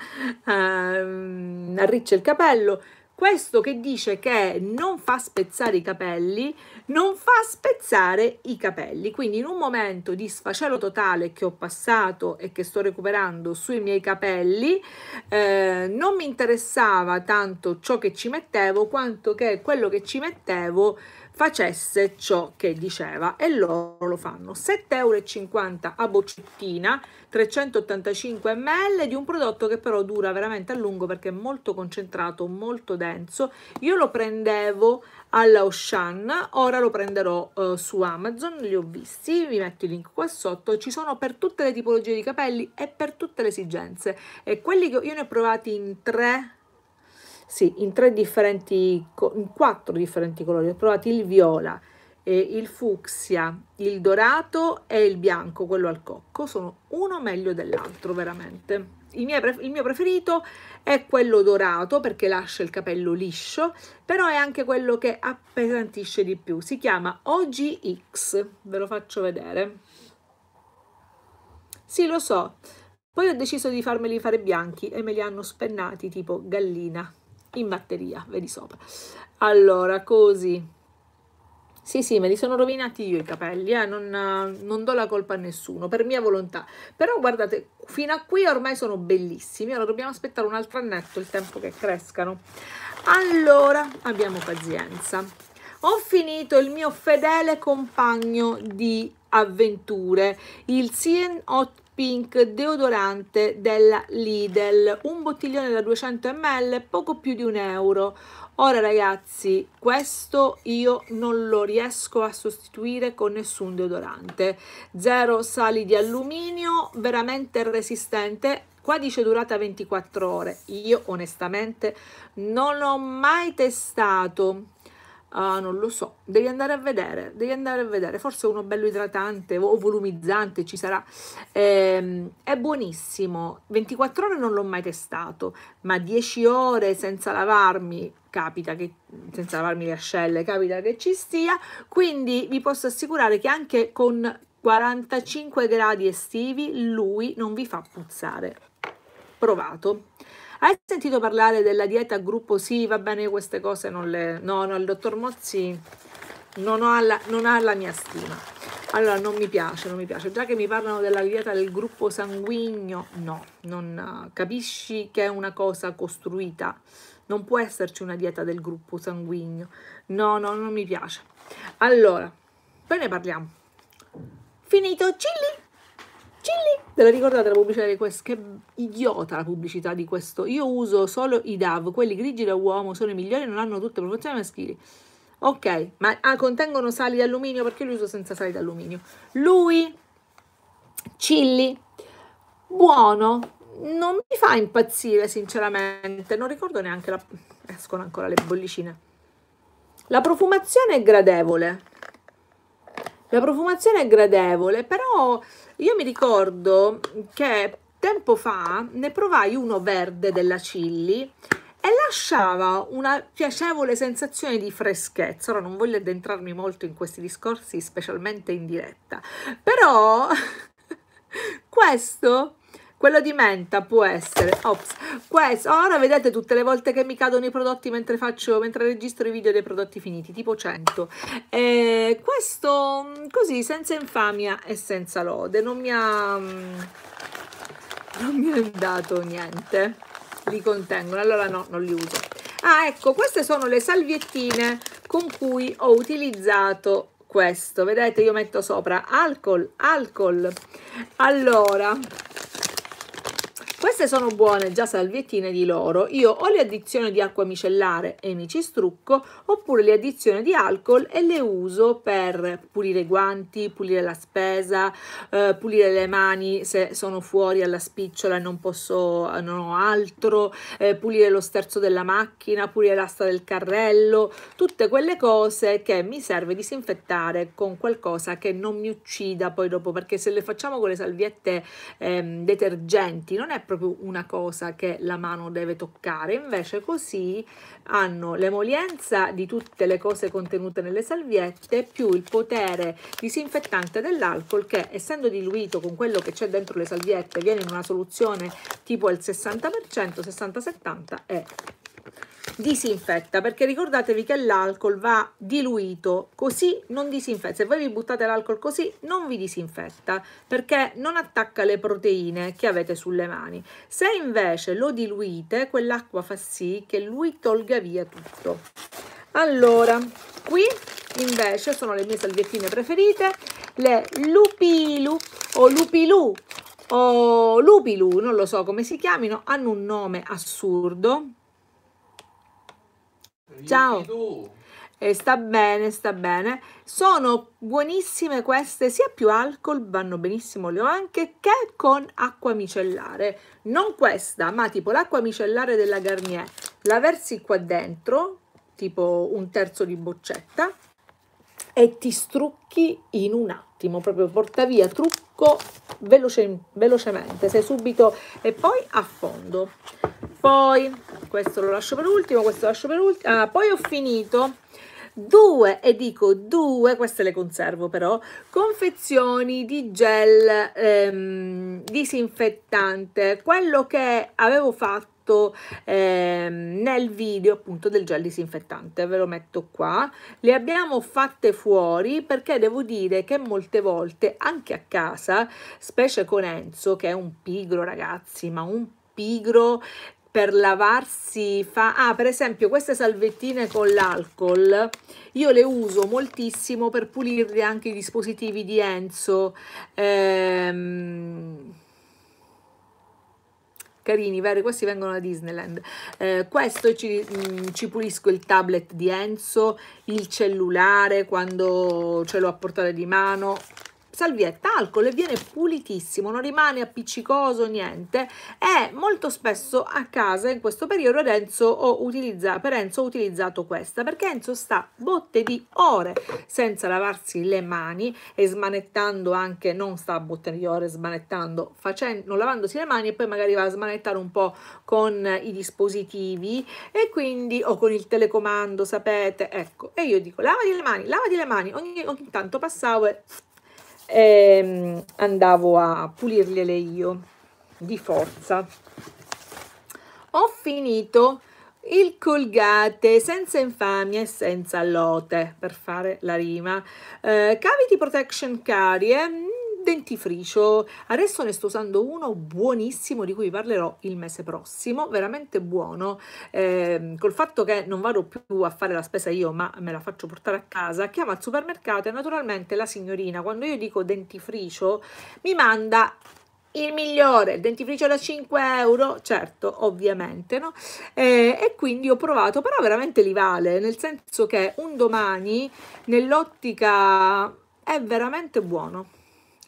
Speaker 1: ehm, arriccia il capello, questo che dice che non fa spezzare i capelli, non fa spezzare i capelli. Quindi in un momento di sfacelo totale che ho passato e che sto recuperando sui miei capelli, eh, non mi interessava tanto ciò che ci mettevo quanto che quello che ci mettevo facesse ciò che diceva e loro lo fanno. 7,50 euro a boccettina, 385 ml di un prodotto che però dura veramente a lungo perché è molto concentrato, molto denso. Io lo prendevo alla Ocean, ora lo prenderò eh, su Amazon, li ho visti, vi metto il link qua sotto, ci sono per tutte le tipologie di capelli e per tutte le esigenze. E quelli che io ne ho provati in tre sì, in, tre differenti, in quattro differenti colori. Ho provato il viola, eh, il fucsia, il dorato e il bianco, quello al cocco. Sono uno meglio dell'altro, veramente. Il mio, il mio, preferito è quello dorato perché lascia il capello liscio, però è anche quello che appesantisce di più. Si chiama OGX, ve lo faccio vedere. Sì, lo so. Poi ho deciso di farmeli fare bianchi e me li hanno spennati tipo gallina in batteria, vedi sopra. Allora, così. Sì, sì, me li sono rovinati io i capelli, eh? non, non, do la colpa a nessuno, per mia volontà. Però guardate, fino a qui ormai sono bellissimi, ora dobbiamo aspettare un altro annetto, il tempo che crescano. Allora, abbiamo pazienza. Ho finito il mio fedele compagno di avventure, il CN8 Pink deodorante della Lidl, un bottiglione da 200 ml, poco più di un euro. Ora ragazzi, questo io non lo riesco a sostituire con nessun deodorante. Zero sali di alluminio, veramente resistente, qua dice durata 24 ore io onestamente non ho mai testato Uh, non lo so, devi andare a vedere, devi andare a vedere, forse uno bello idratante o volumizzante ci sarà, ehm, è buonissimo, 24 ore non l'ho mai testato, ma 10 ore senza lavarmi, capita che, senza lavarmi le ascelle, capita che ci stia, quindi vi posso assicurare che anche con 45 gradi estivi lui non vi fa puzzare, provato. Hai sentito parlare della dieta gruppo? Sì, va bene, queste cose non le... No, no, il dottor Mozzi non, alla, non ha la mia stima. Allora, non mi piace, non mi piace. Già che mi parlano della dieta del gruppo sanguigno, no, non capisci che è una cosa costruita. Non può esserci una dieta del gruppo sanguigno. No, no, non mi piace. Allora, poi ne parliamo. Finito, chili! Cilli! Ve la ricordate la pubblicità di questo? Che idiota la pubblicità di questo. Io uso solo i DAV, quelli grigi da uomo, sono i migliori, non hanno tutte le proporzioni maschili. Ok, ma ah, contengono sali d'alluminio perché li uso senza sali d'alluminio. Lui, Cilli, buono, non mi fa impazzire sinceramente, non ricordo neanche la... escono ancora le bollicine. La profumazione è gradevole, la profumazione è gradevole, però io mi ricordo che tempo fa ne provai uno verde della Cilli e lasciava una piacevole sensazione di freschezza. Ora non voglio addentrarmi molto in questi discorsi, specialmente in diretta, però questo quello di menta può essere ops, questo ora vedete tutte le volte che mi cadono i prodotti mentre faccio mentre registro i video dei prodotti finiti tipo 100 e eh, questo mm, così senza infamia e senza lode non mi ha mm, non mi ha dato niente li contengono allora no non li uso ah ecco queste sono le salviettine con cui ho utilizzato questo vedete io metto sopra alcol alcol allora queste sono buone già salviettine di loro. Io ho le addizioni di acqua micellare e mi ci strucco, oppure le addizioni di alcol e le uso per pulire i guanti, pulire la spesa, eh, pulire le mani se sono fuori alla spicciola e non posso, non ho altro, eh, pulire lo sterzo della macchina, pulire l'asta del carrello, tutte quelle cose che mi serve disinfettare con qualcosa che non mi uccida poi dopo, perché se le facciamo con le salviette ehm, detergenti non è proprio una cosa che la mano deve toccare, invece così hanno l'emolienza di tutte le cose contenute nelle salviette più il potere disinfettante dell'alcol che essendo diluito con quello che c'è dentro le salviette viene in una soluzione tipo il 60%, 60-70 e disinfetta perché ricordatevi che l'alcol va diluito così non disinfetta se voi vi buttate l'alcol così non vi disinfetta perché non attacca le proteine che avete sulle mani se invece lo diluite quell'acqua fa sì che lui tolga via tutto allora qui invece sono le mie salviettine preferite le lupilu o lupilu o lupilu non lo so come si chiamino hanno un nome assurdo
Speaker 2: Ciao.
Speaker 1: E sta bene, sta bene. Sono buonissime queste, sia più alcol, vanno benissimo le ho anche, che con acqua micellare. Non questa, ma tipo l'acqua micellare della Garnier. La versi qua dentro, tipo un terzo di boccetta, e ti strucchi in un attimo, proprio porta via, trucco veloce, velocemente, sei subito e poi a fondo poi questo lo lascio per ultimo questo lo lascio per ultimo ah, poi ho finito due e dico due queste le conservo però confezioni di gel ehm, disinfettante quello che avevo fatto Ehm, nel video appunto del gel disinfettante ve lo metto qua le abbiamo fatte fuori perché devo dire che molte volte anche a casa specie con Enzo che è un pigro ragazzi ma un pigro per lavarsi fa ah per esempio queste salvettine con l'alcol io le uso moltissimo per pulirle anche i dispositivi di Enzo ehm... carini veri questi vengono da Disneyland eh, questo ci, mh, mm, ci pulisco il tablet di Enzo il cellulare quando ce l'ho a portare di mano salvietta alcol e viene pulitissimo, non rimane appiccicoso, niente. E molto spesso a casa in questo periodo Enzo ho per Enzo ho utilizzato questa, perché Enzo sta botte di ore senza lavarsi le mani e smanettando anche, non sta a botte di ore smanettando, facendo, lavandosi le mani e poi magari va a smanettare un po' con i dispositivi e quindi o con il telecomando, sapete, ecco. E io dico lavati le mani, lavati le mani, ogni, ogni tanto passavo e e ehm, andavo a pulirgliele io di forza ho finito il colgate senza infamia e senza lote per fare la rima eh, cavity protection carie dentifricio. Adesso ne sto usando uno buonissimo di cui vi parlerò il mese prossimo, veramente buono. Eh, col fatto che non vado più a fare la spesa io, ma me la faccio portare a casa, chiamo al supermercato e naturalmente la signorina, quando io dico dentifricio, mi manda il migliore, il dentifricio da 5 euro, certo, ovviamente, no? Eh, e quindi ho provato, però veramente li vale, nel senso che un domani nell'ottica è veramente buono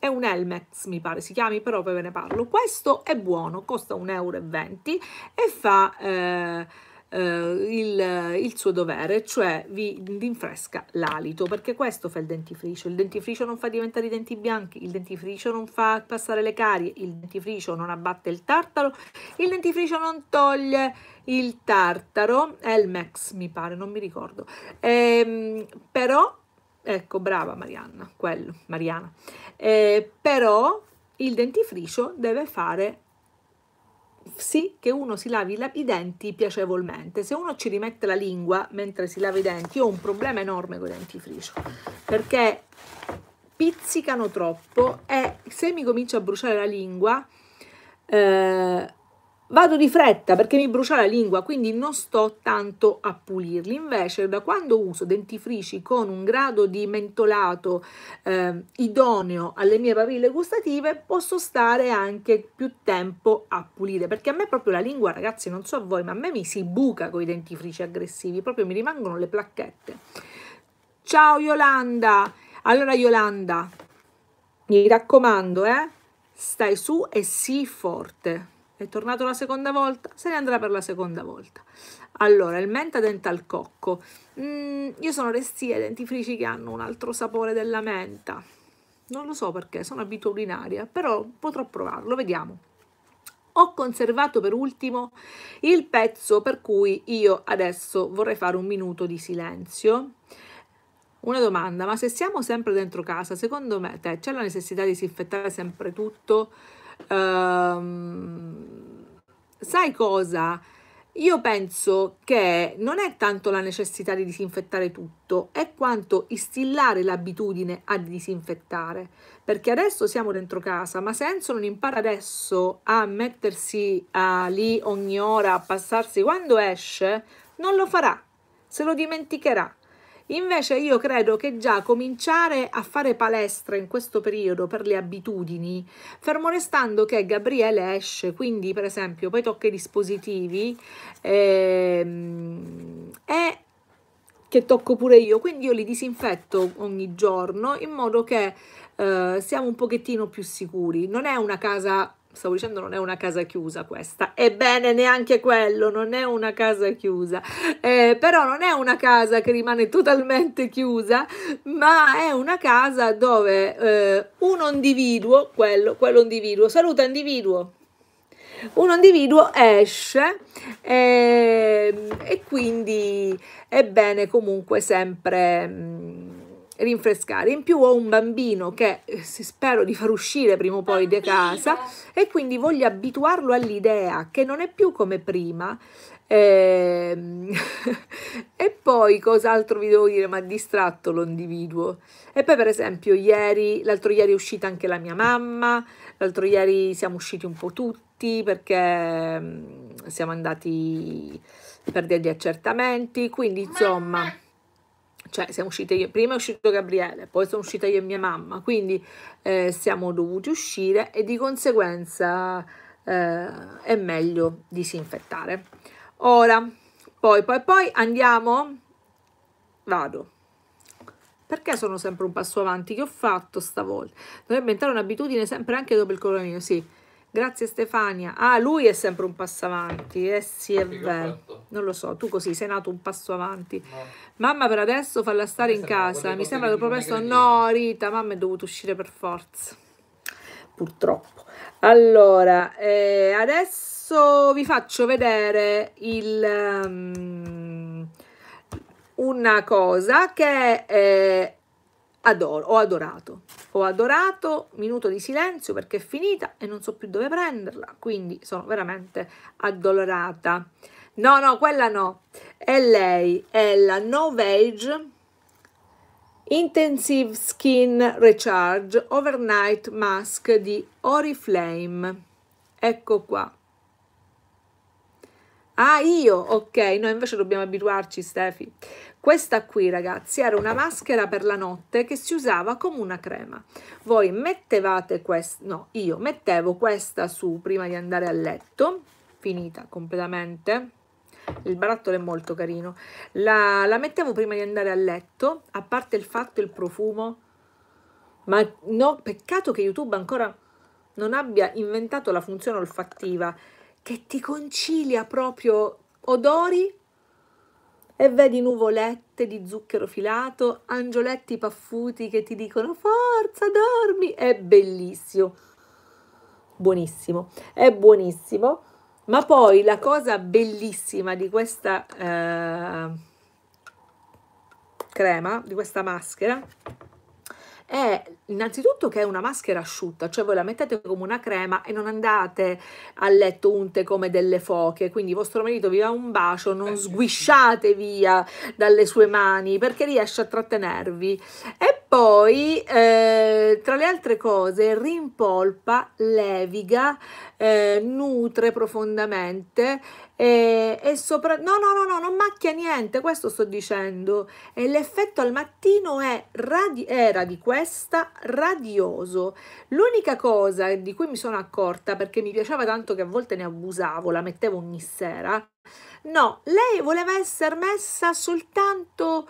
Speaker 1: è un Elmex mi pare si chiami però poi ve ne parlo questo è buono costa 1,20 euro e fa eh, eh, il, il, suo dovere cioè vi, rinfresca l'alito perché questo fa il dentifricio il dentifricio non fa diventare i denti bianchi il dentifricio non fa passare le carie il dentifricio non abbatte il tartaro il dentifricio non toglie il tartaro Elmex mi pare non mi ricordo ehm, però Ecco, brava Marianna, quello, Mariana. Eh, però il dentifricio deve fare sì che uno si lavi i denti piacevolmente. Se uno ci rimette la lingua mentre si lava i denti, io ho un problema enorme con il dentifricio, perché pizzicano troppo e se mi comincia a bruciare la lingua... Eh, Vado di fretta perché mi brucia la lingua, quindi non sto tanto a pulirli. Invece, da quando uso dentifrici con un grado di mentolato eh, idoneo alle mie papille gustative, posso stare anche più tempo a pulire. Perché a me proprio la lingua, ragazzi, non so a voi, ma a me mi si buca con i dentifrici aggressivi, proprio mi rimangono le placchette. Ciao Yolanda! Allora Yolanda, mi raccomando, eh, stai su e sii forte è tornato la seconda volta, se ne andrà per la seconda volta. Allora, il menta dental cocco. Mm, io sono restia ai dentifrici che hanno un altro sapore della menta. Non lo so perché, sono abitudinaria, però potrò provarlo, vediamo. Ho conservato per ultimo il pezzo per cui io adesso vorrei fare un minuto di silenzio. Una domanda, ma se siamo sempre dentro casa, secondo me te c'è la necessità di disinfettare sempre tutto? Ehm, sai cosa? Io penso che non è tanto la necessità di disinfettare tutto, è quanto instillare l'abitudine a disinfettare, perché adesso siamo dentro casa, ma se Enzo non impara adesso a mettersi a lì ogni ora, a passarsi quando esce, non lo farà, se lo dimenticherà. Invece io credo che già cominciare a fare palestra in questo periodo per le abitudini, fermo restando che Gabriele esce, quindi per esempio poi tocca i dispositivi ehm, e che tocco pure io, quindi io li disinfetto ogni giorno in modo che eh, siamo un pochettino più sicuri. Non è una casa stavo dicendo non è una casa chiusa questa, ebbene neanche quello, non è una casa chiusa, eh, però non è una casa che rimane totalmente chiusa, ma è una casa dove eh, un individuo, quello, quello individuo, saluta individuo, un individuo esce eh, e quindi è bene comunque sempre... Mh, mm, rinfrescare. In più ho un bambino che eh, spero di far uscire prima o poi da casa e quindi voglio abituarlo all'idea che non è più come prima. Ehm, e, poi cos'altro vi devo dire? Ma distratto l'individuo. E poi per esempio ieri, l'altro ieri è uscita anche la mia mamma, l'altro ieri siamo usciti un po' tutti perché mm, siamo andati per degli accertamenti, quindi insomma cioè siamo uscite io, prima è uscito Gabriele, poi sono uscita io e mia mamma, quindi eh, siamo dovuti uscire e di conseguenza eh, è meglio disinfettare. Ora, poi, poi, poi andiamo, vado. Perché sono sempre un passo avanti? Che ho fatto stavolta? Dovrebbe entrare un'abitudine sempre anche dopo il coronavirus, sì Grazie Stefania. Ah, lui è sempre un passo avanti. Eh sì, è vero. Certo. Non lo so, tu così sei nato un passo avanti. No. Mamma per adesso falla stare mi in casa. Mi sembra che proprio adesso... No, Rita, mamma è dovuta uscire per forza. Purtroppo. Allora, eh, adesso vi faccio vedere il... Um, una cosa che eh, adoro, ho adorato. Ho adorato, minuto di silenzio perché è finita e non so più dove prenderla, quindi sono veramente addolorata. No, no, quella no. È lei, è la Novage Intensive Skin Recharge Overnight Mask di Oriflame. Ecco qua. Ah, io? Ok, noi invece dobbiamo abituarci, Stefi. Questa qui, ragazzi, era una maschera per la notte che si usava come una crema. Voi mettevate questa, no, io mettevo questa su prima di andare a letto, finita completamente. Il barattolo è molto carino. La, la mettevo prima di andare a letto, a parte il fatto il profumo. Ma no, peccato che YouTube ancora non abbia inventato la funzione olfattiva che ti concilia proprio odori e vedi nuvolette di zucchero filato, angioletti paffuti che ti dicono forza, dormi, è bellissimo. Buonissimo, è buonissimo. Ma poi la cosa bellissima di questa eh, crema, di questa maschera, è innanzitutto che è una maschera asciutta, cioè voi la mettete come una crema e non andate a letto unte come delle foche, quindi vostro marito vi dà un bacio, non eh, sguisciate via dalle sue mani perché riesce a trattenervi. E poi, eh, tra le altre cose, rimpolpa, leviga, eh, nutre profondamente e, eh, e sopra... No, no, no, no, non macchia niente, questo sto dicendo. E l'effetto al mattino è radi... era di questa radioso. L'unica cosa di cui mi sono accorta, perché mi piaceva tanto che a volte ne abusavo, la mettevo ogni sera, no, lei voleva essere messa soltanto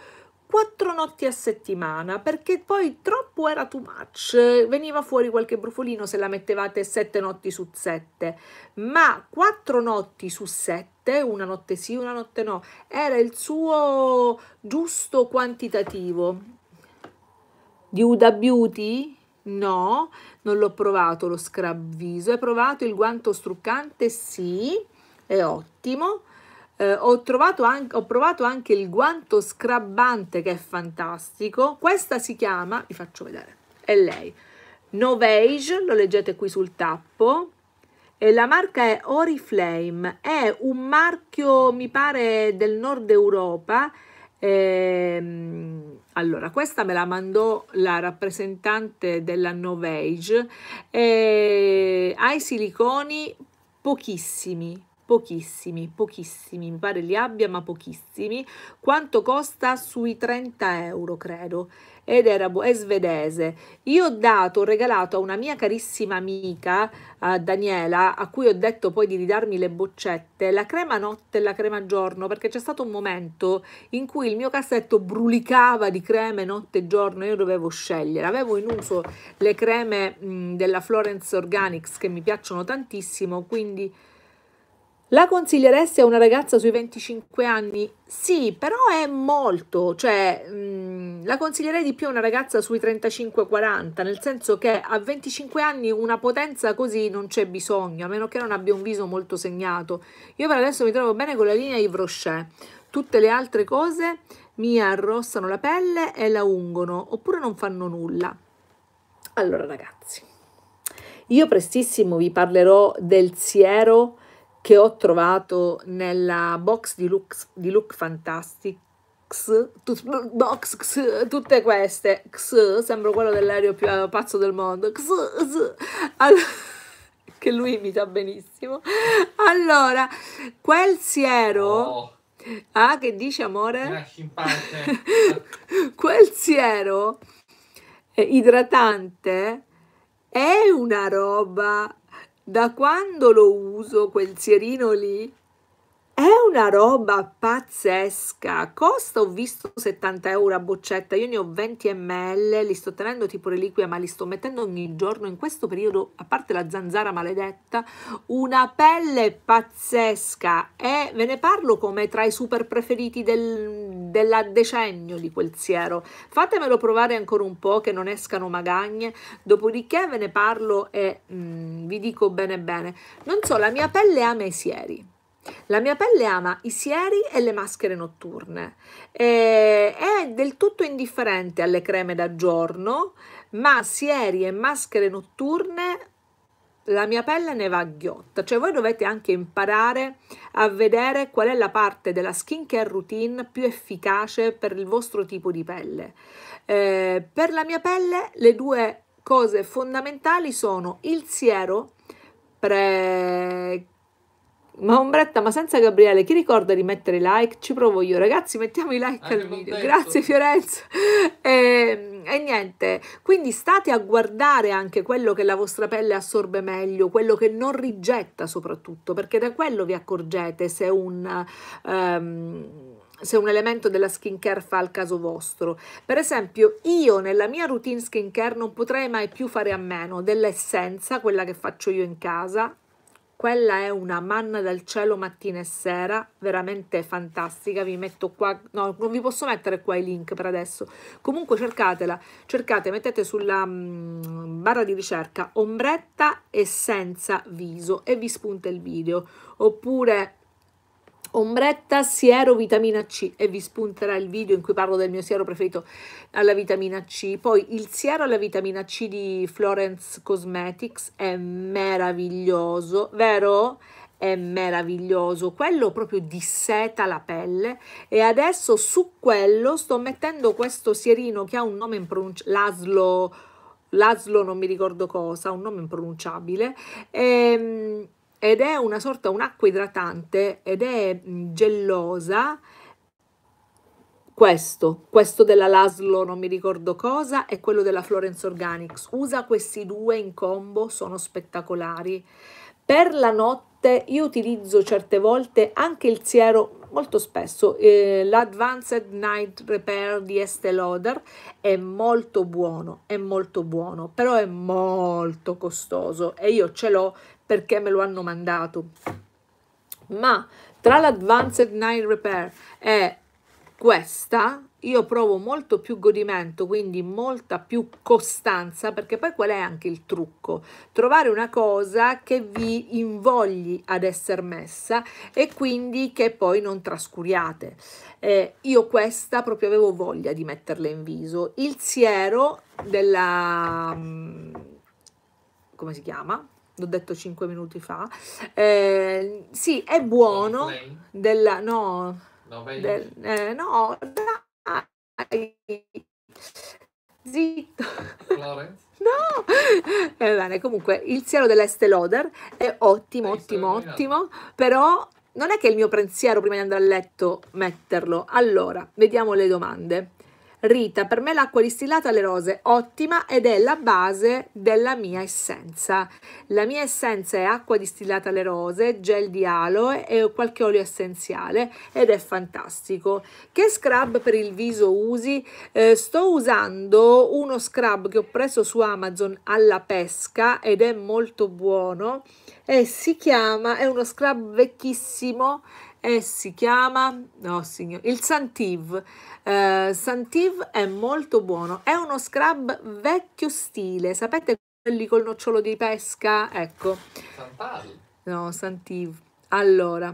Speaker 1: quattro notti a settimana perché poi troppo era too much, veniva fuori qualche brufolino se la mettevate sette notti su sette, ma quattro notti su sette, una notte sì, una notte no, era il suo giusto quantitativo. Di Uda Beauty? No, non l'ho provato lo scrub viso, hai provato il guanto struccante? Sì, è ottimo eh, ho, trovato anche, ho provato anche il guanto scrabbante che è fantastico. Questa si chiama, vi faccio vedere, è lei. Novage, lo leggete qui sul tappo. E la marca è Oriflame, è un marchio, mi pare, del nord Europa. Ehm, allora, questa me la mandò la rappresentante della Novage. Eh, ha i siliconi pochissimi, pochissimi, pochissimi, mi pare li abbia ma pochissimi, quanto costa sui 30 euro credo, ed era è svedese. Io ho dato, ho regalato a una mia carissima amica, uh, Daniela, a cui ho detto poi di ridarmi le boccette, la crema notte e la crema giorno, perché c'è stato un momento in cui il mio cassetto brulicava di creme notte e giorno, e io dovevo scegliere. Avevo in uso le creme mh, della Florence Organics che mi piacciono tantissimo, quindi la consiglieresti a una ragazza sui 25 anni? Sì, però è molto, cioè mh, mm, la consiglierei di più a una ragazza sui 35-40, nel senso che a 25 anni una potenza così non c'è bisogno, a meno che non abbia un viso molto segnato. Io per adesso mi trovo bene con la linea Yves Rocher, tutte le altre cose mi arrossano la pelle e la ungono, oppure non fanno nulla. Allora ragazzi, io prestissimo vi parlerò del siero che ho trovato nella box di Look, di Look Fantastics, tut, box, x, tutte queste, x, sembro quello dell'aereo più eh, pazzo del mondo, x, allora, che lui imita benissimo. Allora, quel siero... Oh. Ah, che dice amore? quel siero eh, idratante è una roba da quando lo uso quel cerino lì? È una roba pazzesca, costa ho visto 70 euro a boccetta, io ne ho 20 ml, li sto tenendo tipo reliquia ma li sto mettendo ogni giorno in questo periodo, a parte la zanzara maledetta, una pelle pazzesca e ve ne parlo come tra i super preferiti del, della decennio di quel siero, fatemelo provare ancora un po' che non escano magagne, dopodiché ve ne parlo e mm, vi dico bene bene, non so la mia pelle ama i sieri la mia pelle ama i sieri e le maschere notturne. Eh, è del tutto indifferente alle creme da giorno, ma sieri e maschere notturne la mia pelle ne va ghiotta, cioè voi dovete anche imparare a vedere qual è la parte della skincare routine più efficace per il vostro tipo di pelle. Eh, per la mia pelle le due cose fondamentali sono il siero pre ma ombretta, ma senza Gabriele, chi ricorda di mettere like? Ci provo io, ragazzi, mettiamo i like Anche al video. Contento. Grazie Fiorenzo. E ehm, e niente, quindi state a guardare anche quello che la vostra pelle assorbe meglio, quello che non rigetta soprattutto, perché da quello vi accorgete se un... Um, se un elemento della skincare fa al caso vostro. Per esempio, io nella mia routine skincare non potrei mai più fare a meno dell'essenza, quella che faccio io in casa, quella è una manna dal cielo mattina e sera, veramente fantastica, vi metto qua, no, non vi posso mettere qua i link per adesso, comunque cercatela, cercate, mettete sulla mh, mm, barra di ricerca ombretta e senza viso e vi spunta il video, oppure ombretta siero vitamina C e vi spunterà il video in cui parlo del mio siero preferito alla vitamina C poi il siero alla vitamina C di Florence Cosmetics è meraviglioso vero? È meraviglioso quello proprio disseta la pelle e adesso su quello sto mettendo questo sierino che ha un nome in pronuncia l'aslo, Laszlo non mi ricordo cosa un nome impronunciabile ehm ed è una sorta un'acqua idratante ed è mm, gelosa questo, questo della Laszlo non mi ricordo cosa e quello della Florence Organics. Usa questi due in combo, sono spettacolari. Per la notte io utilizzo certe volte anche il siero, molto spesso, eh, l'Advanced Night Repair di Estée Lauder è molto buono, è molto buono, però è molto costoso e io ce l'ho perché me lo hanno mandato. Ma tra l'Advanced 9 Repair e questa io provo molto più godimento, quindi molta più costanza, perché poi qual è anche il trucco? Trovare una cosa che vi invogli ad essere messa e quindi che poi non trascuriate. Eh, io questa proprio avevo voglia di metterla in viso. Il siero della... Mm, come si chiama? l'ho detto 5 minuti fa, eh, sì, è buono della, no, no, del, eh, no, dai, zitto. No, eh, bene, comunque il siero dell'Este Loder è ottimo, Hai ottimo, ottimo, però non è che il mio pensiero prima di andare a letto metterlo. Allora, vediamo le domande. Rita, per me l'acqua distillata alle rose, è ottima ed è la base della mia essenza. La mia essenza è acqua distillata alle rose, gel di aloe e qualche olio essenziale ed è fantastico. Che scrub per il viso usi? Eh, sto usando uno scrub che ho preso su Amazon alla pesca ed è molto buono e si chiama, è uno scrub vecchissimo e si chiama no, signor, il Santiv. Eh, Santiv è molto buono, è uno scrub vecchio stile, sapete quelli col nocciolo di pesca? Ecco. Santal. No, Santiv. Allora,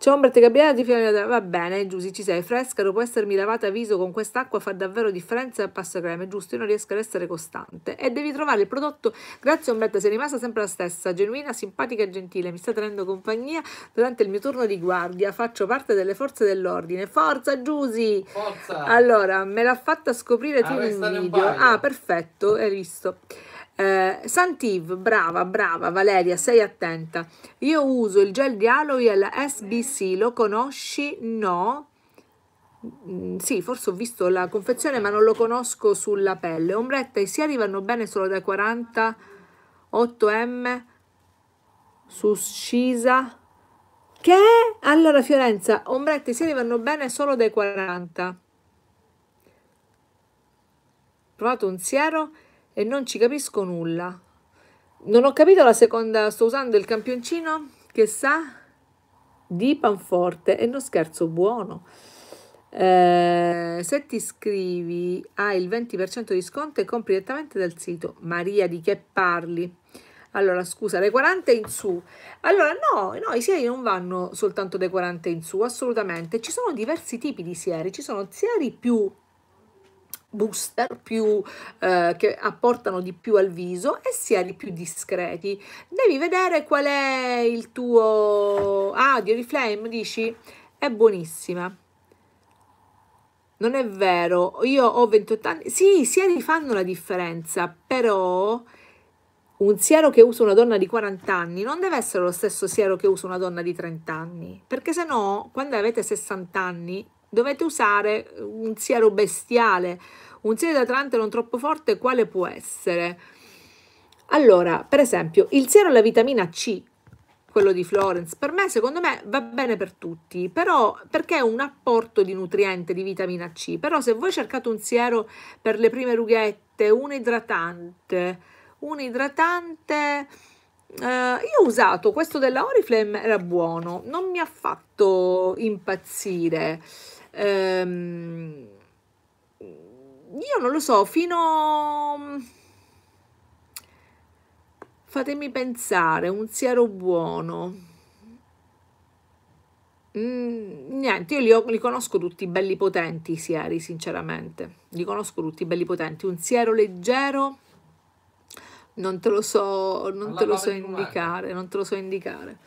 Speaker 1: c'è ombra e gabbiana di fiamma. Va bene, Giusy, ci sei. Fresca, dopo essermi lavata viso con quest'acqua, fa davvero differenza dal passo creme. Giusto, io non riesco ad essere costante. E devi trovare il prodotto. Grazie, ombretta, sei rimasta sempre la stessa. Genuina, simpatica e gentile. Mi sta tenendo compagnia durante il mio turno di guardia. Faccio parte delle forze dell'ordine. Forza, Giusy! Forza! Allora, me l'ha fatta scoprire tu ah, in un video. Ah, perfetto, hai visto. Eh, Santiv, brava, brava Valeria, sei attenta. Io uso il gel di aloe alla SBC, lo conosci? No. Mm, sì, forse ho visto la confezione ma non lo conosco sulla pelle. Ombretta e sieri vanno bene solo da 48 m su scisa. Che? Allora Fiorenza, ombretta e sieri vanno bene solo dai 40. Ho provato un siero e non ci capisco nulla. Non ho capito la seconda, sto usando il campioncino che sa di panforte e non scherzo buono. Eh, se ti iscrivi hai il 20% di sconto e compri direttamente dal sito. Maria, di che parli? Allora, scusa, le 40 in su. Allora, no, no, i sieri non vanno soltanto dai 40 in su, assolutamente. Ci sono diversi tipi di sieri. Ci sono sieri più booster più, eh, che apportano di più al viso e si è più discreti devi vedere qual è il tuo ah di Oriflame dici è buonissima non è vero io ho 28 anni sì i sieri fanno la differenza però un siero che usa una donna di 40 anni non deve essere lo stesso siero che usa una donna di 30 anni perché se no quando avete 60 anni dovete usare un siero bestiale, un siero idratante non troppo forte quale può essere? Allora, per esempio, il siero alla vitamina C, quello di Florence, per me, secondo me, va bene per tutti, però perché è un apporto di nutriente di vitamina C, però se voi cercate un siero per le prime rughette, un idratante, un idratante... Eh, io ho usato questo della Oriflame, era buono, non mi ha fatto impazzire. Ehm, io non lo so, fino... Mm, fatemi pensare, un siero buono. Mm, niente, io li, ho, li, conosco tutti belli potenti i sieri, sinceramente. Li conosco tutti belli potenti. Un siero leggero non te lo so, non te lo so indicare, non te lo so indicare.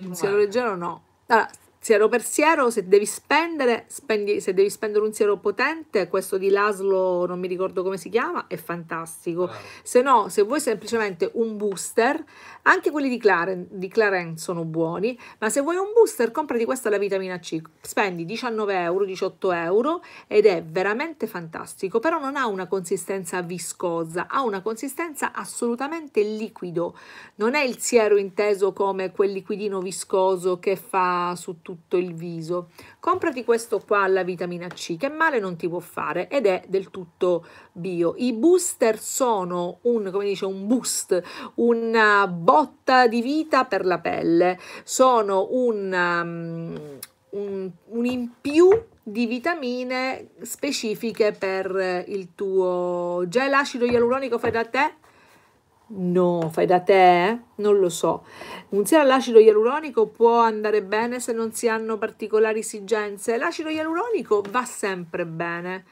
Speaker 1: Un siero leggero no. Allora, siero per siero, se devi spendere, spendi, se devi spendere un siero potente, questo di Laslo, non mi ricordo come si chiama, è fantastico. Wow. Se no, se vuoi semplicemente un booster, anche quelli di Claren, di Claren sono buoni, ma se vuoi un booster, comprati questa la vitamina C. Spendi 19 euro, 18 euro ed è veramente fantastico, però non ha una consistenza viscosa, ha una consistenza assolutamente liquido. Non è il siero inteso come quel liquidino viscoso che fa su tutto tutto il viso. Comprati questo qua la vitamina C che male non ti può fare ed è del tutto bio. I booster sono un, come dice, un boost, una botta di vita per la pelle, sono un, um, un, un in più di vitamine specifiche per il tuo gel acido ialuronico fai da te No, fai da te? Eh? Non lo so. Un Unziare all'acido ialuronico può andare bene se non si hanno particolari esigenze. L'acido ialuronico va sempre bene.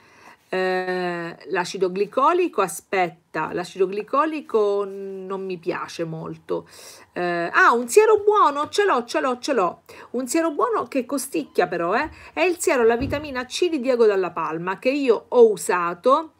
Speaker 1: Eh, l'acido glicolico aspetta, l'acido glicolico non mi piace molto. Eh, ah, un siero buono, ce l'ho, ce l'ho, ce l'ho. Un siero buono che costicchia però, eh? È il siero alla vitamina C di Diego Dalla Palma che io ho usato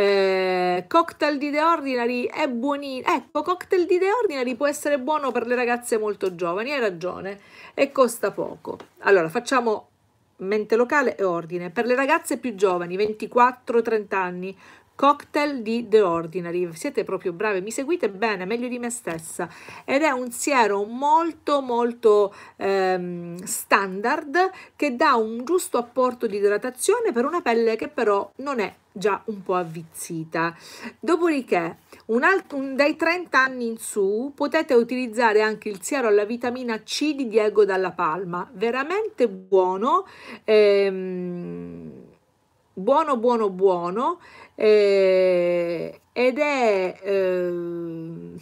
Speaker 1: eh, cocktail di The Ordinary è buonino. Ecco, cocktail di The Ordinary può essere buono per le ragazze molto giovani, hai ragione, e costa poco. Allora, facciamo mente locale e ordine. Per le ragazze più giovani, 24-30 anni, cocktail di The Ordinary. Siete proprio brave, mi seguite bene, meglio di me stessa. Ed è un siero molto molto ehm, standard che dà un giusto apporto di idratazione per una pelle che però non è già un po' avvizzita. Dopodiché, un altro, un, dai 30 anni in su, potete utilizzare anche il siero alla vitamina C di Diego Dalla Palma, veramente buono, ehm, buono, buono, buono, eh, ed è... Eh,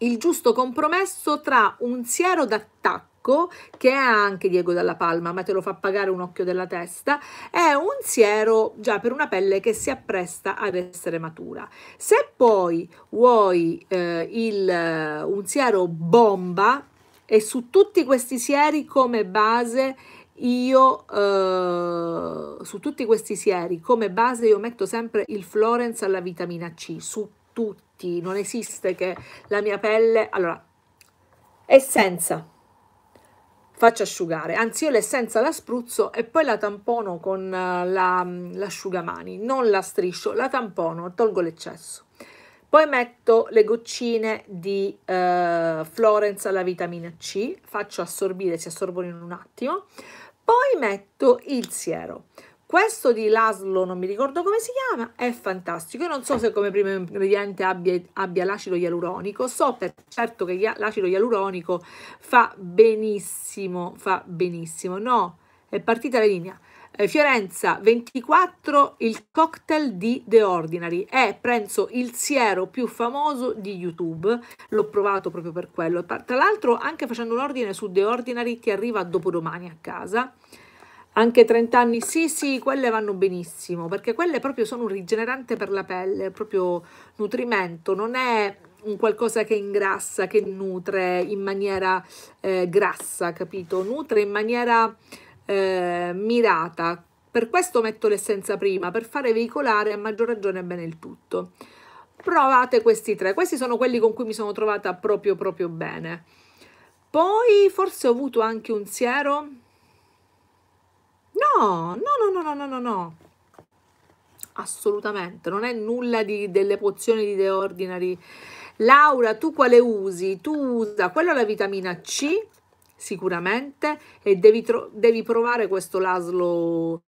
Speaker 1: il giusto compromesso tra un siero d'attacco Tabasco, che è anche Diego dalla Palma, ma te lo fa pagare un occhio della testa, è un siero già per una pelle che si appresta ad essere matura. Se poi vuoi eh, il, eh, un siero bomba, e su tutti questi sieri come base io eh, su tutti questi sieri come base io metto sempre il Florence alla vitamina C su tutti non esiste che la mia pelle allora essenza faccio asciugare, anzi io l'essenza la spruzzo e poi la tampono con eh, la, mm, l'asciugamani, non la striscio, la tampono, tolgo l'eccesso. Poi metto le goccine di eh, Florence alla vitamina C, faccio assorbire, si assorbono in un attimo. Poi metto il siero. Questo di Laszlo, non mi ricordo come si chiama, è fantastico. Io non so se come primo ingrediente abbia, abbia l'acido ialuronico, so per certo che l'acido ialuronico fa benissimo, fa benissimo. No, è partita la linea. Eh, Fiorenza 24 il cocktail di The Ordinary è penso il siero più famoso di YouTube l'ho provato proprio per quello tra l'altro anche facendo un ordine su The Ordinary ti arriva dopodomani a casa anche 30 anni, sì sì, quelle vanno benissimo, perché quelle proprio sono un rigenerante per la pelle, proprio nutrimento, non è un qualcosa che ingrassa, che nutre in maniera eh, grassa, capito? Nutre in maniera eh, mirata. Per questo metto l'essenza prima, per fare veicolare a maggior ragione bene il tutto. Provate questi tre, questi sono quelli con cui mi sono trovata proprio proprio bene. Poi forse ho avuto anche un siero No, no, no, no, no, no, no, Assolutamente, non è nulla di, delle pozioni di The Ordinary. Laura, tu quale usi? Tu usa quello la vitamina C, sicuramente, e devi, devi provare questo Laslo,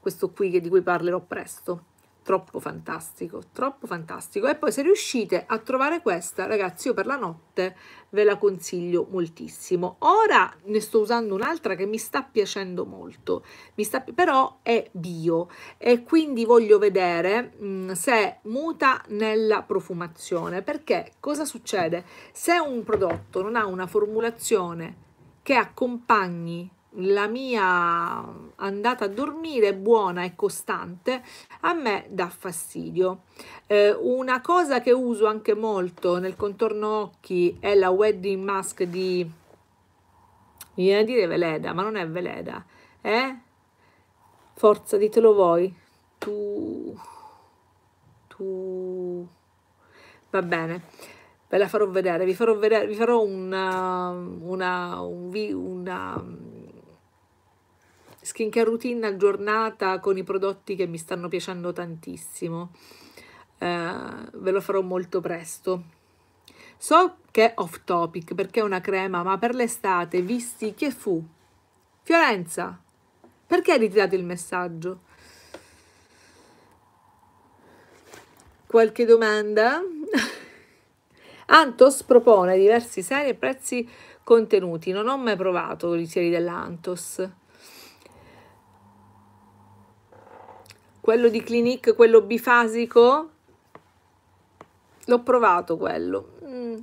Speaker 1: questo qui che, di cui parlerò presto troppo fantastico, troppo fantastico. E poi se riuscite a trovare questa, ragazzi, io per la notte ve la consiglio moltissimo. Ora ne sto usando un'altra che mi sta piacendo molto, mi sta, però è bio e quindi voglio vedere mh, mm, se muta nella profumazione, perché cosa succede? Se un prodotto non ha una formulazione che accompagni la mia andata a dormire buona e costante a me dà fastidio. Eh, una cosa che uso anche molto nel contorno occhi è la wedding mask di viene a dire Veleda, ma non è Veleda, eh? Forza, ditelo voi. Tu tu va bene. Ve la farò vedere, vi farò vedere, vi farò una, una, un, una skincare routine aggiornata con i prodotti che mi stanno piacendo tantissimo. Eh, ve lo farò molto presto. So che è off topic perché è una crema, ma per l'estate, visti che fu? Fiorenza, perché hai ritirato il messaggio? Qualche domanda? Antos propone diversi seri e prezzi contenuti. Non ho mai provato i seri dell'Antos. quello di Clinique, quello bifasico, l'ho provato quello, mm.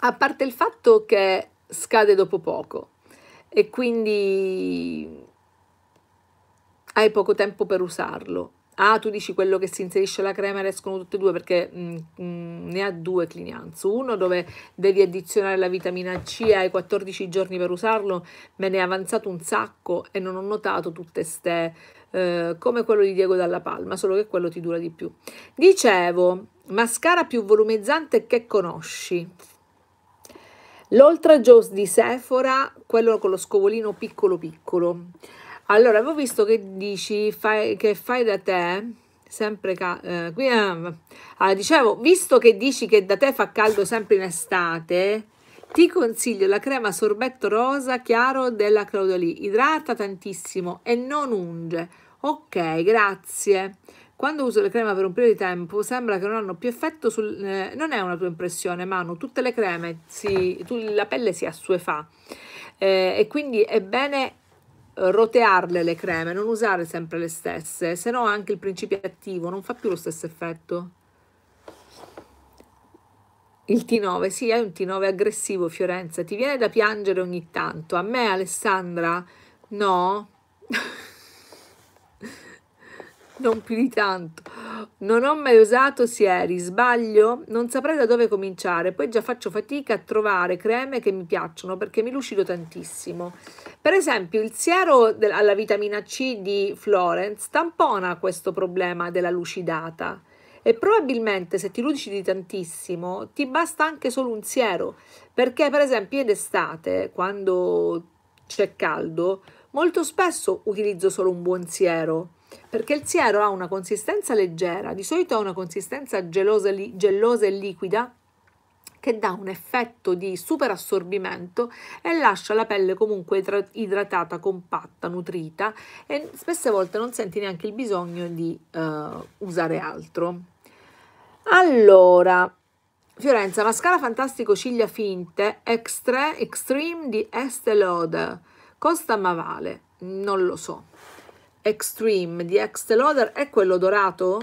Speaker 1: a parte il fatto che scade dopo poco e quindi hai poco tempo per usarlo Ah, tu dici quello che si inserisce la crema e escono tutte e due perché mh, mm, mh, mm, ne ha due Clinianzu. Uno dove devi addizionare la vitamina C ai 14 giorni per usarlo, me ne è avanzato un sacco e non ho notato tutte ste eh, come quello di Diego Dalla Palma, solo che quello ti dura di più. Dicevo, mascara più volumizzante che conosci. L'Oltra Jaws di Sephora, quello con lo scovolino piccolo piccolo allora, avevo visto che dici fai, che fai da te, sempre caldo. Eh, qui, eh, ah, dicevo, visto che dici che da te fa caldo sempre in estate, ti consiglio la crema sorbetto rosa chiaro della Claudolì. Idrata tantissimo e non unge. Ok, grazie. Quando uso le creme per un periodo di tempo sembra che non hanno più effetto sul... Eh, non è una tua impressione, Manu, tutte le creme, si, tu, la pelle si assuefà eh, e quindi è bene eh, rotearle le creme, non usare sempre le stesse, se no anche il principio attivo non fa più lo stesso effetto. Il T9, sì, è un T9 aggressivo, Fiorenza, ti viene da piangere ogni tanto. A me, Alessandra, no, non più di tanto. Non ho mai usato sieri, sbaglio? Non saprei da dove cominciare, poi già faccio fatica a trovare creme che mi piacciono perché mi lucido tantissimo. Per esempio il siero alla vitamina C di Florence tampona questo problema della lucidata e probabilmente se ti lucidi tantissimo ti basta anche solo un siero perché per esempio in estate quando c'è caldo molto spesso utilizzo solo un buon siero perché il siero ha una consistenza leggera, di solito ha una consistenza gelosa, li, gellosa e liquida che dà un effetto di superassorbimento e lascia la pelle comunque idratata, compatta, nutrita e spesse volte non senti neanche il bisogno di uh, usare altro. Allora, Fiorenza, mascara fantastico ciglia finte, extreme di Estée Lauder, costa ma vale? Non lo so. Extreme di Ex Lauder è quello dorato?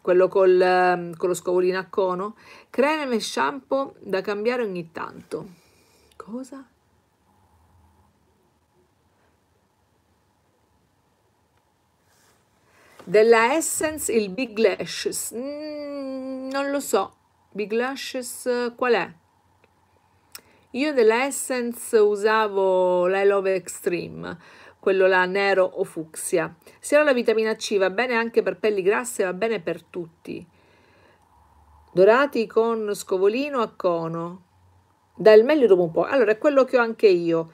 Speaker 1: Quello col, ehm, con lo scovolino a cono? Creme e shampoo da cambiare ogni tanto. Cosa? Della Essence il Big Lashes. Mm, non lo so. Big Lashes eh, qual è? Io della Essence usavo Love Extreme, quello là nero o fucsia. Se ho la vitamina C va bene anche per pelli grasse, va bene per tutti. Dorati con scovolino a cono. Dal meglio dopo un po'. Allora, è quello che ho anche io.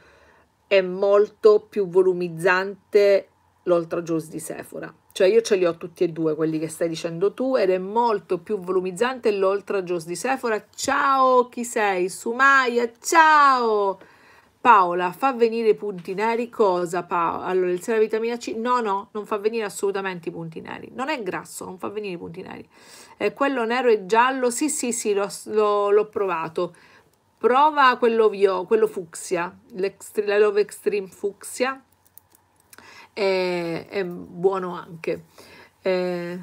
Speaker 1: È molto più volumizzante l'Oltra Juice di Sephora. Cioè io ce li ho tutti e due quelli che stai dicendo tu ed è molto più volumizzante l'oltrageous di Sephora. Ciao, chi sei? Sumaya, ciao! Paola, fa venire i punti neri cosa Paola? Allora, il sera vitamina C? No, no, non fa venire assolutamente i punti neri. Non è grasso, non fa venire i punti neri. Eh, quello nero e giallo? Sì, sì, sì, l'ho provato. Prova quello, quello fucsia, la Love Extreme fucsia è, è buono anche. Eh,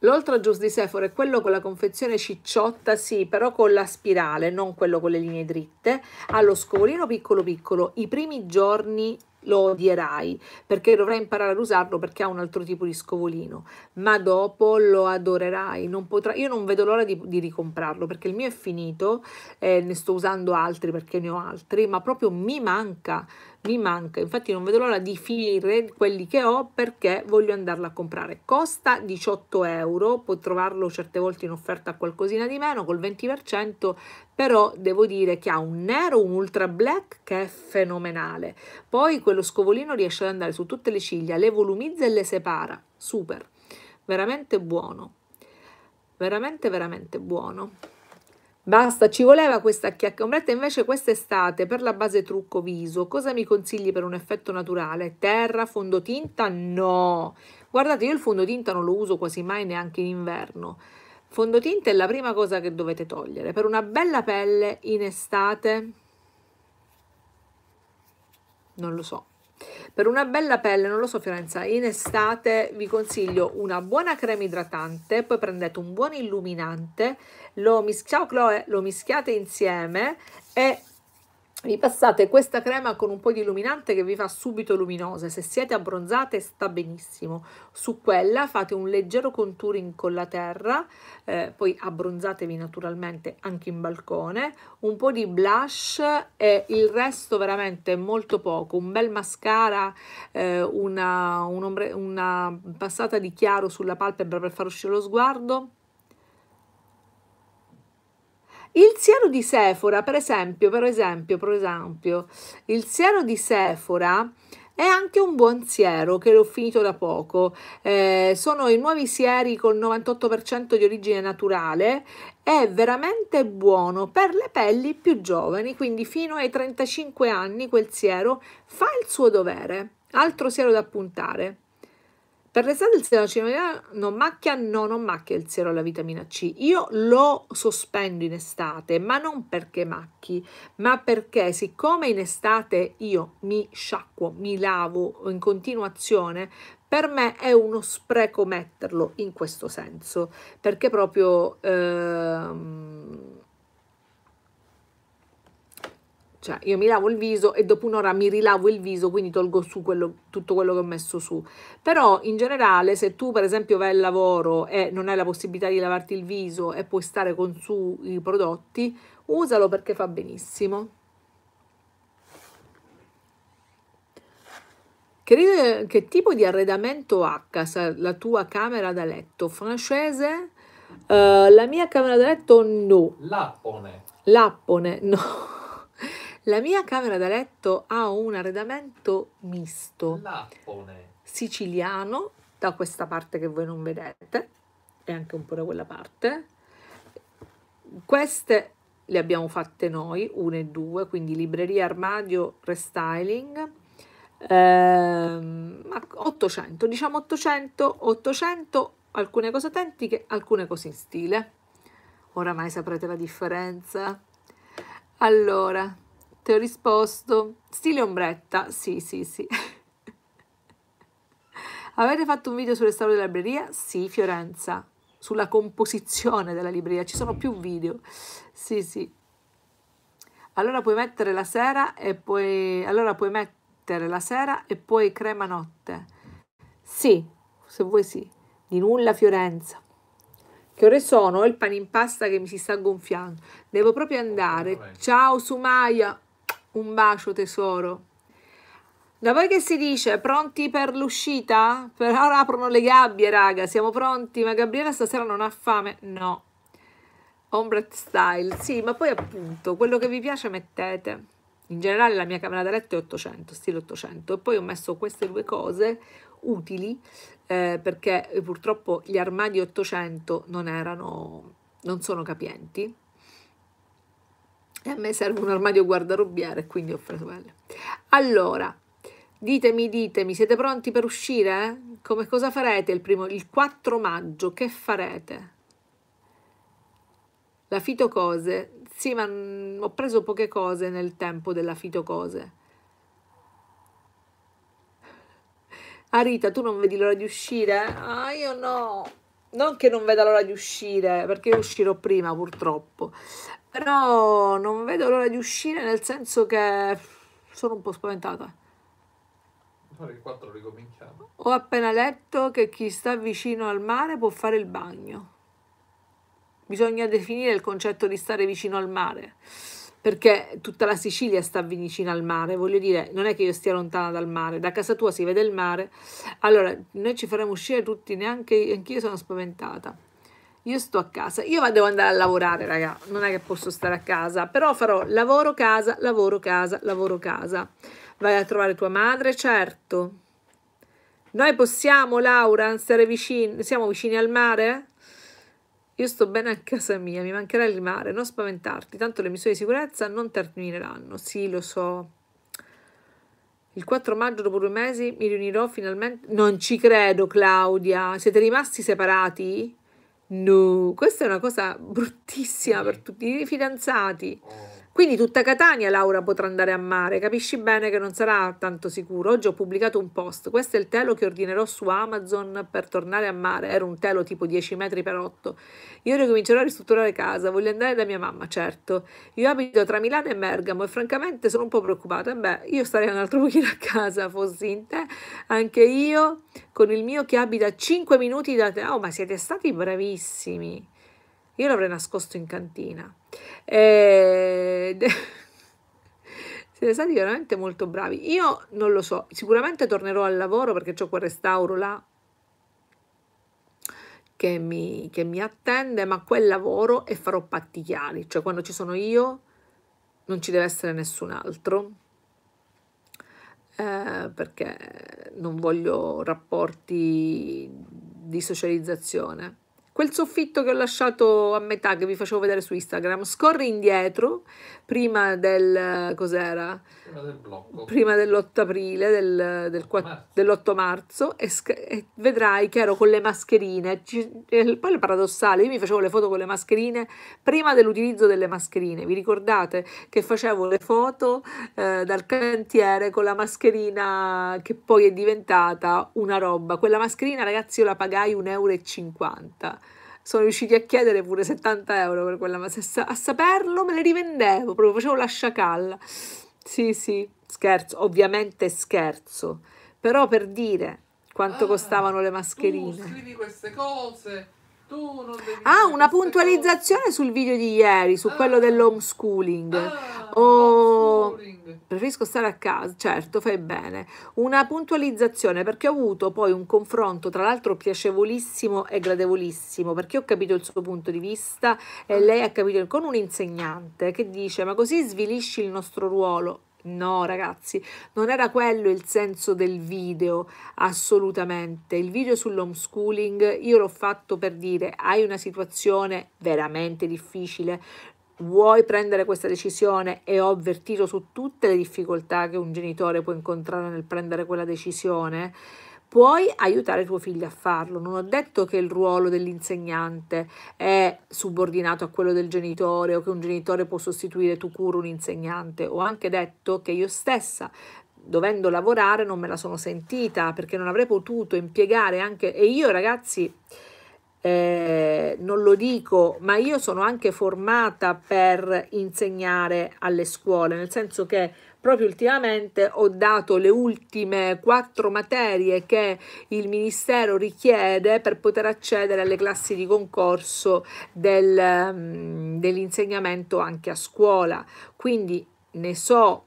Speaker 1: L'oltrajuice di Sephora è quello con la confezione cicciotta, sì, però con la spirale, non quello con le linee dritte. Allo scovolino piccolo piccolo, i primi giorni lo odierai perché dovrai imparare ad usarlo perché ha un altro tipo di scovolino, ma dopo lo adorerai. Non potrà, io non vedo l'ora di, di, ricomprarlo perché il mio è finito, eh, ne sto usando altri perché ne ho altri, ma proprio mi manca mi manca, infatti non vedo l'ora di finire quelli che ho perché voglio andarla a comprare. Costa 18 euro, può trovarlo certe volte in offerta a qualcosina di meno col 20%, però devo dire che ha un nero, un ultra black che è fenomenale. Poi quello scovolino riesce ad andare su tutte le ciglia, le volumizza e le separa, super, veramente buono, veramente veramente buono. Basta, ci voleva questa chiacchierata. Invece quest'estate per la base trucco viso, cosa mi consigli per un effetto naturale? Terra, fondotinta? No! Guardate, io il fondotinta non lo uso quasi mai neanche in inverno. Fondotinta è la prima cosa che dovete togliere. Per una bella pelle in estate? Non lo so. Per una bella pelle, non lo so Fiorenza, in estate vi consiglio una buona crema idratante, poi prendete un buon illuminante, lo, mis- Ciao Chloe, lo mischiate insieme e ripassate questa crema con un po' di illuminante che vi fa subito luminose Se siete abbronzate sta benissimo. Su quella fate un leggero contouring con la terra, eh, poi abbronzatevi naturalmente anche in balcone, un po' di blush e il resto veramente molto poco. Un bel mascara, eh, una, un ombre, una passata di chiaro sulla palpebra per far uscire lo sguardo il siero di Sephora, per esempio, per esempio, per esempio, il siero di Sephora è anche un buon siero che l'ho finito da poco. Eh, sono i nuovi sieri con 98% di origine naturale. È veramente buono per le pelli più giovani, quindi fino ai 35 anni quel siero fa il suo dovere. Altro siero da puntare. Per l'estate il siero alla vitamina non macchia, no, non macchia il siero alla vitamina C. Io lo sospendo in estate, ma non perché macchi, ma perché siccome in estate io mi sciacquo, mi lavo in continuazione, per me è uno spreco metterlo in questo senso, perché proprio... Ehm, cioè io mi lavo il viso e dopo un'ora mi rilavo il viso, quindi tolgo su quello, tutto quello che ho messo su. Però in generale se tu per esempio vai al lavoro e non hai la possibilità di lavarti il viso e puoi stare con su i prodotti, usalo perché fa benissimo. Che, che tipo di arredamento ha la tua camera da letto? Francese? Uh, la mia camera da letto no. Lappone. Lappone, no. La mia camera da letto ha un arredamento misto. Lappone. Siciliano, da questa parte che voi non vedete, e anche un po' da quella parte. Queste le abbiamo fatte noi, una e due, quindi libreria, armadio, restyling. Ehm, 800, diciamo 800, 800, alcune cose autentiche, alcune cose in stile. Oramai saprete la differenza. Allora, ti ho risposto, stile ombretta, sì, sì, sì. Avete fatto un video sul restauro della libreria? Sì, Fiorenza. Sulla composizione della libreria, ci sono più video. Sì, sì. Allora puoi mettere la sera e poi... Allora puoi mettere la sera e poi crema notte. Sì, se vuoi sì. Di nulla Fiorenza. Che ore sono? Ho il pane in pasta che mi si sta gonfiando. Devo proprio andare. Ciao Sumaya. Un bacio tesoro. Da voi che si dice? Pronti per l'uscita? Però aprono le gabbie, raga. Siamo pronti, ma Gabriele stasera non ha fame? No. Ombret style. Sì, ma poi appunto, quello che vi piace mettete. In generale la mia camera da letto è 800, stile 800. E poi ho messo queste due cose utili eh, perché eh, purtroppo gli armadi 800 non erano non sono capienti e a me serve un armadio guardarobbiere, quindi ho preso quello. Allora, ditemi, ditemi, siete pronti per uscire? Come cosa farete il, primo, il 4 maggio? Che farete? La fitocose, sì, ma ho preso poche cose nel tempo della fitocose. Arita, tu non vedi l'ora di uscire? Ah, io no. Non che non veda l'ora di uscire, perché io uscirò prima purtroppo. Però non vedo l'ora di uscire, nel senso che sono un po' spaventata. Pare che qua ricominciamo. Ho appena letto che chi sta vicino al mare può fare il bagno. Bisogna definire il concetto di stare vicino al mare perché tutta la Sicilia sta vicino al mare, voglio dire, non è che io stia lontana dal mare, da casa tua si vede il mare, allora noi ci faremo uscire tutti, neanche anch'io sono spaventata io sto a casa, io devo andare a lavorare, raga, non è che posso stare a casa, però farò lavoro casa, lavoro casa, lavoro casa. Vai a trovare tua madre, certo. Noi possiamo, Laura, stare vicini, siamo vicini al mare? Io sto bene a casa mia, mi mancherà il mare, non spaventarti, tanto le misure di sicurezza non termineranno. Sì, lo so. Il 4 maggio, dopo due mesi, mi riunirò finalmente. Non ci credo, Claudia. Siete rimasti separati? No, questa è una cosa bruttissima per tutti i fidanzati. Oh. Quindi tutta Catania Laura potrà andare a mare, capisci bene che non sarà tanto sicuro. Oggi ho pubblicato un post, questo è il telo che ordinerò su Amazon per tornare a mare, era un telo tipo 10 metri per 8. Io ricomincerò a ristrutturare casa, voglio andare da mia mamma, certo. Io abito tra Milano e Bergamo e francamente sono un po' preoccupata. Beh, io starei un altro pochino a casa, fossi in te, anche io con il mio che abita 5 minuti da te. Oh, ma siete stati bravissimi. Io l'avrei nascosto in cantina. Eh, e... Siete stati veramente molto bravi. Io non lo so, sicuramente tornerò al lavoro perché ho quel restauro là che mi, che mi attende, ma quel lavoro e farò patti chiari, cioè quando ci sono io non ci deve essere nessun altro. Eh, perché non voglio rapporti di socializzazione quel soffitto che ho lasciato a metà che vi facevo vedere su Instagram, scorri indietro, prima del cos'era? Prima blocco. Prima dell'8 aprile, del, del dell'8 marzo e, e, vedrai che ero con le mascherine. poi è paradossale, io mi facevo le foto con le mascherine prima dell'utilizzo delle mascherine. Vi ricordate che facevo le foto eh, dal cantiere con la mascherina che poi è diventata una roba. Quella mascherina, ragazzi, io la pagai 1,50 euro sono riusciti a chiedere pure 70 euro per quella, ma se, a saperlo me le rivendevo, proprio facevo la sciacalla. Sì, sì, scherzo, ovviamente scherzo, però per dire quanto ah, costavano le mascherine. Tu scrivi queste cose Ah, una puntualizzazione sul video di ieri, su ah, quello dell'homeschooling. Ah, oh, preferisco stare a casa, certo, fai bene. Una puntualizzazione perché ho avuto poi un confronto, tra l'altro piacevolissimo e gradevolissimo, perché ho capito il suo punto di vista e ah. lei ha capito con un insegnante che dice "Ma così svilisci il nostro ruolo". No, ragazzi, non era quello il senso del video, assolutamente. Il video sull'homeschooling io l'ho fatto per dire hai una situazione veramente difficile, vuoi prendere questa decisione e ho avvertito su tutte le difficoltà che un genitore può incontrare nel prendere quella decisione Puoi aiutare tuo figlio a farlo. Non ho detto che il ruolo dell'insegnante è subordinato a quello del genitore o che un genitore può sostituire tu curo un insegnante. Ho anche detto che io stessa dovendo lavorare non me la sono sentita perché non avrei potuto impiegare anche e io ragazzi eh, non lo dico, ma io sono anche formata per insegnare alle scuole, nel senso che proprio ultimamente ho dato le ultime quattro materie che il Ministero richiede per poter accedere alle classi di concorso del, mm, dell'insegnamento anche a scuola. Quindi ne so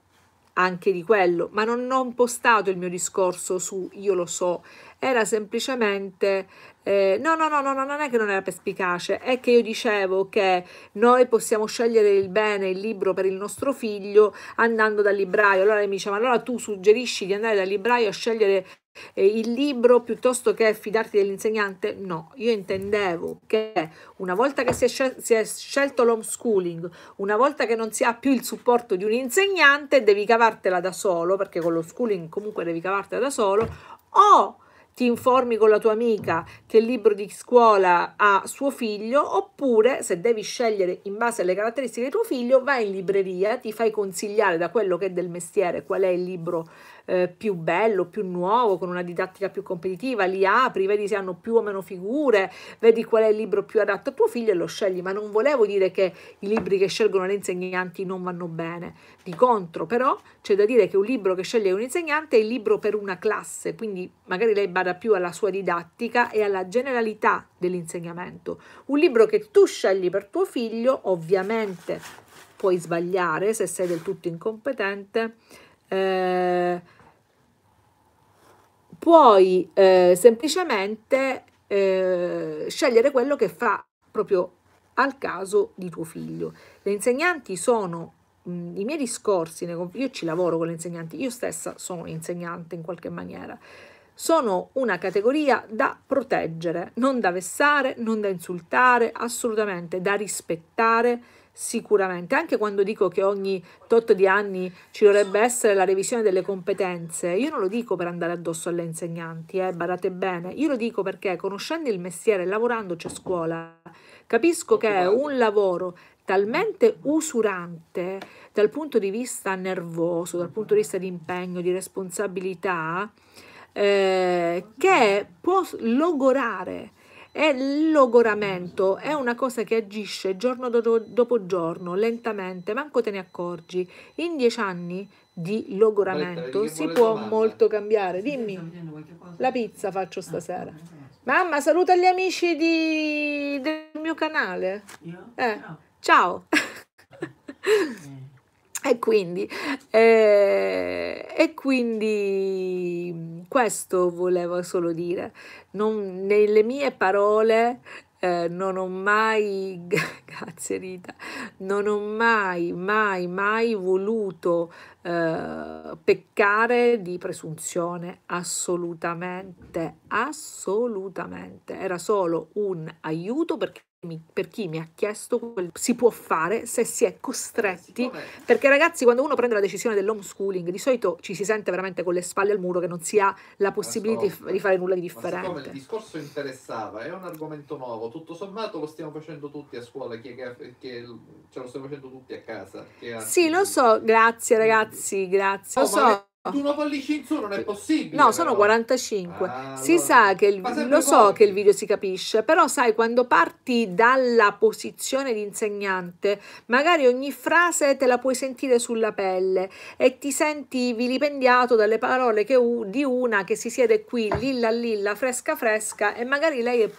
Speaker 1: anche di quello, ma non ho impostato il mio discorso su io lo so era semplicemente eh, no, no, no, no, no, non è che non era perspicace, è che io dicevo che noi possiamo scegliere il bene, il libro per il nostro figlio andando dal libraio. Allora mi diceva, allora tu suggerisci di andare dal libraio a scegliere eh, il libro piuttosto che fidarti dell'insegnante? No, io intendevo che una volta che si è, scel si è scelto l'homeschooling, una volta che non si ha più il supporto di un insegnante, devi cavartela da solo, perché con lo schooling comunque devi cavartela da solo, o ti informi con la tua amica che libro di scuola ha suo figlio, oppure se devi scegliere in base alle caratteristiche di tuo figlio, vai in libreria, ti fai consigliare da quello che è del mestiere qual è il libro eh, più bello, più nuovo, con una didattica più competitiva, li apri, vedi se hanno più o meno figure, vedi qual è il libro più adatto a tuo figlio e lo scegli, ma non volevo dire che i libri che scelgono le insegnanti non vanno bene, di contro però c'è da dire che un libro che sceglie un insegnante è il libro per una classe, quindi magari lei bada più alla sua didattica e alla generalità dell'insegnamento. Un libro che tu scegli per tuo figlio, ovviamente puoi sbagliare se sei del tutto incompetente, eh, puoi eh, semplicemente eh, scegliere quello che fa proprio al caso di tuo figlio. Le insegnanti sono mh, mm, i miei discorsi, io ci lavoro con le insegnanti, io stessa sono insegnante in qualche maniera. Sono una categoria da proteggere, non da vessare, non da insultare, assolutamente da rispettare sicuramente, anche quando dico che ogni tot di anni ci dovrebbe essere la revisione delle competenze, io non lo dico per andare addosso alle insegnanti, eh, badate bene, io lo dico perché conoscendo il mestiere, e lavorandoci a scuola, capisco che è un lavoro talmente usurante dal punto di vista nervoso, dal punto di vista di impegno, di responsabilità, eh, che può logorare è logoramento, è una cosa che agisce giorno do dopo giorno, lentamente, manco te ne accorgi. In dieci anni di logoramento si può domanda. molto cambiare. Dimmi, la pizza faccio stasera. Ah, Mamma, saluta gli amici di... del mio canale. Eh, ciao. Eh. E quindi, eh, e quindi, questo volevo solo dire, non, nelle mie parole eh, non ho mai, grazie Rita, non ho mai, mai, mai voluto eh, peccare di presunzione, assolutamente, assolutamente, era solo un aiuto perché per chi mi ha chiesto si può fare se si è costretti perché ragazzi quando uno prende la decisione dell'homeschooling di solito ci si sente veramente con le spalle al muro che non si ha la possibilità di, di fare nulla di differente ma il discorso interessava è un argomento nuovo tutto sommato lo stiamo facendo tutti a scuola che, che, che ce lo stiamo facendo tutti a casa sì lo so grazie ragazzi grazie oh, lo so di oh. una pollice in su non è possibile. No, sono però. 45. Ah, si allora. sa che il, lo so poco. che il video si capisce, però sai quando parti dalla posizione di insegnante, magari ogni frase te la puoi sentire sulla pelle e ti senti vilipendiato dalle parole che, di una che si siede qui, lilla lilla, fresca fresca e magari lei è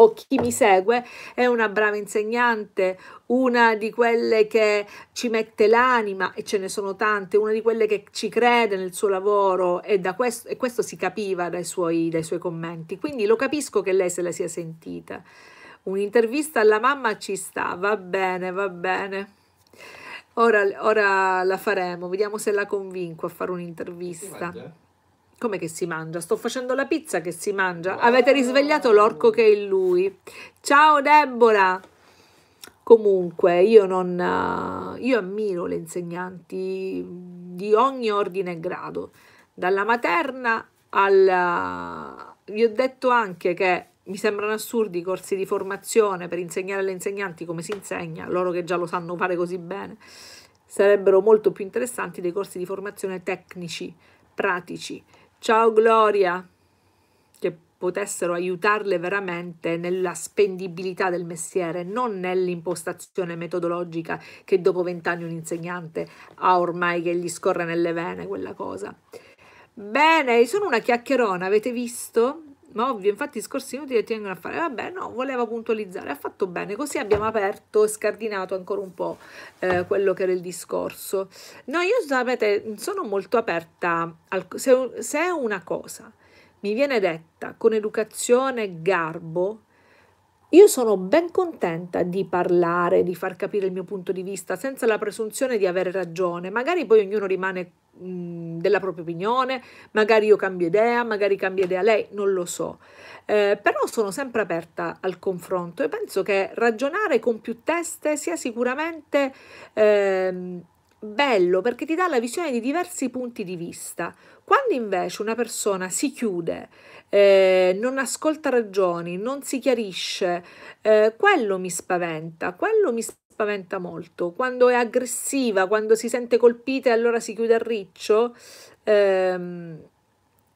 Speaker 1: o chi mi segue è una brava insegnante, una di quelle che ci mette l'anima e ce ne sono tante, una di quelle che ci crede nel suo lavoro e, da questo, e questo, si capiva dai suoi, dai suoi commenti. Quindi lo capisco che lei se la sia sentita. Un'intervista alla mamma ci sta, va bene, va bene. Ora, ora la faremo, vediamo se la convinco a fare un'intervista. Come che si mangia? Sto facendo la pizza che si mangia. Avete risvegliato l'orco che è in lui. Ciao Debora! Comunque, io, non, eh, io ammiro le insegnanti di ogni ordine e grado, dalla materna alla... Eh, Vi ho detto anche che mi sembrano assurdi i corsi di formazione per insegnare alle insegnanti come si insegna, loro che già lo sanno fare così bene. Sarebbero molto più interessanti dei corsi di formazione tecnici, pratici, Ciao Gloria, che potessero aiutarle veramente nella spendibilità del mestiere, non nell'impostazione metodologica che dopo vent'anni un insegnante ha ormai che gli scorre nelle vene quella cosa. Bene, sono una chiacchierona, avete visto? ma ovvio, infatti discorsi inutili tengono a fare, vabbè no, voleva puntualizzare, ha fatto bene, così abbiamo aperto e scardinato ancora un po' eh, quello che era il discorso. No, io sapete, sono molto aperta, al, se, se una cosa mi viene detta con educazione e garbo, io sono ben contenta di parlare, di far capire il mio punto di vista, senza la presunzione di avere ragione. Magari poi ognuno rimane mh, della propria opinione, magari io cambio idea, magari cambia idea lei, non lo so. Eh, però sono sempre aperta al confronto e penso che ragionare con più teste sia sicuramente eh, bello perché ti dà la visione di diversi punti di vista. Quando invece una persona si chiude, eh, non ascolta ragioni, non si chiarisce, eh, quello mi spaventa, quello mi spaventa molto. Quando è aggressiva, quando si sente colpita e allora si chiude a riccio, eh,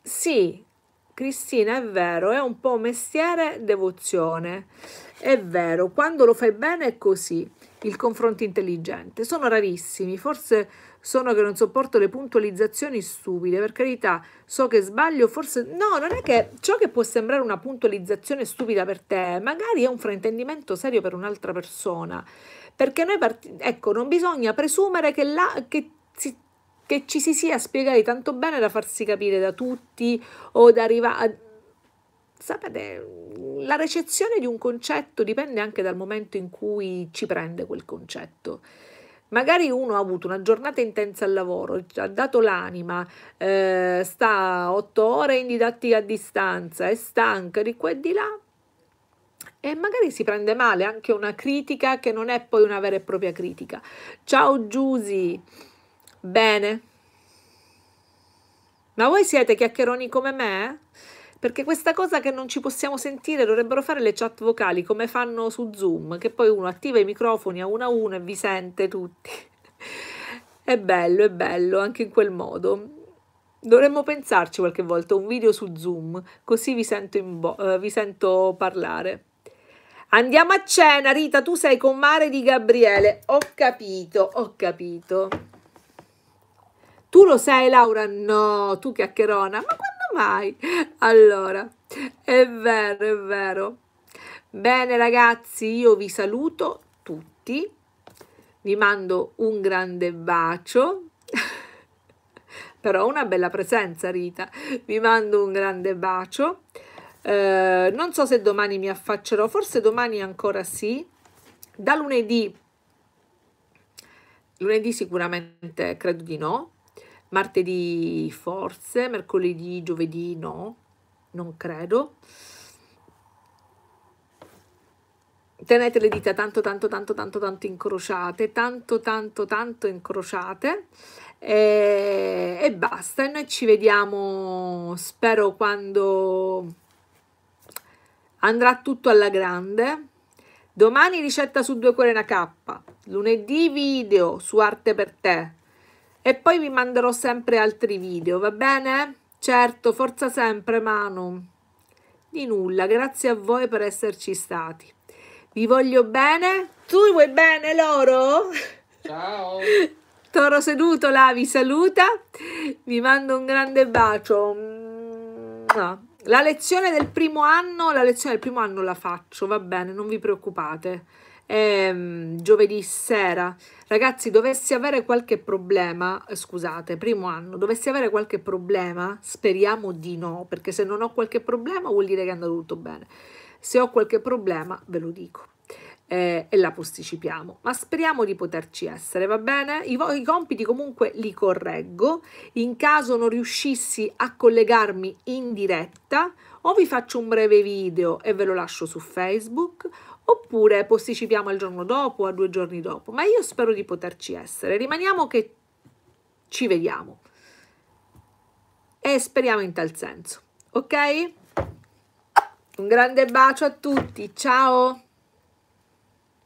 Speaker 1: sì, Cristina è vero, è un po' mestiere, devozione. È vero, quando lo fai bene è così, il confronto intelligente. Sono rarissimi, forse sono che non sopporto le puntualizzazioni stupide, per carità, so che sbaglio, forse no, non è che ciò che può sembrare una puntualizzazione stupida per te, magari è un fraintendimento serio per un'altra persona, perché noi parti... ecco, non bisogna presumere che, la... che si che ci si sia spiegati tanto bene da farsi capire da tutti o da arrivare a... Sapete, la recezione di un concetto dipende anche dal momento in cui ci prende quel concetto. Magari uno ha avuto una giornata intensa al lavoro, ha dato l'anima, eh, sta otto ore in didattica a distanza, è stanca di qua e di là, e magari si prende male anche una critica che non è poi una vera e propria critica. Ciao Giusy, bene. Ma voi siete chiacchieroni come me? Eh? perché questa cosa che non ci possiamo sentire dovrebbero fare le chat vocali come fanno su Zoom, che poi uno attiva i microfoni a uno a uno e vi sente tutti. è bello, è bello anche in quel modo. Dovremmo pensarci qualche volta un video su Zoom, così vi sento, eh, vi sento, parlare. Andiamo a cena, Rita, tu sei con Mare di Gabriele. Ho capito, ho capito. Tu lo sai, Laura? No, tu chiacchierona. Ma quando mai. Allora, è vero, è vero. Bene ragazzi, io vi saluto tutti. Vi mando un grande bacio. Però una bella presenza, Rita. Vi mando un grande bacio. Eh, non so se domani mi affaccerò, forse domani ancora sì. Da lunedì lunedì sicuramente credo di no martedì forse, mercoledì, giovedì no, non credo. Tenete le dita tanto, tanto, tanto, tanto, tanto incrociate, tanto, tanto, tanto incrociate e, e basta. E noi ci vediamo, spero, quando andrà tutto alla grande. Domani ricetta su due cuore una K, lunedì video su Arte per te, e poi vi manderò sempre altri video, va bene? Certo, forza sempre Manu. Di nulla, grazie a voi per esserci stati. Vi voglio bene. Tu vuoi bene loro? Ciao. Toro seduto là vi saluta. Vi mando un grande bacio. La lezione del primo anno, la lezione del primo anno la faccio, va bene, non vi preoccupate ehm, giovedì sera. Ragazzi, dovessi avere qualche problema, eh, scusate, primo anno, dovessi avere qualche problema, speriamo di no, perché se non ho qualche problema vuol dire che è andato tutto bene. Se ho qualche problema ve lo dico eh, e la posticipiamo, ma speriamo di poterci essere, va bene? I, I compiti comunque li correggo, in caso non riuscissi a collegarmi in diretta o vi faccio un breve video e ve lo lascio su Facebook oppure posticipiamo al giorno dopo, a due giorni dopo, ma io spero di poterci essere. Rimaniamo che ci vediamo e speriamo in tal senso, ok? Un grande bacio a tutti, ciao!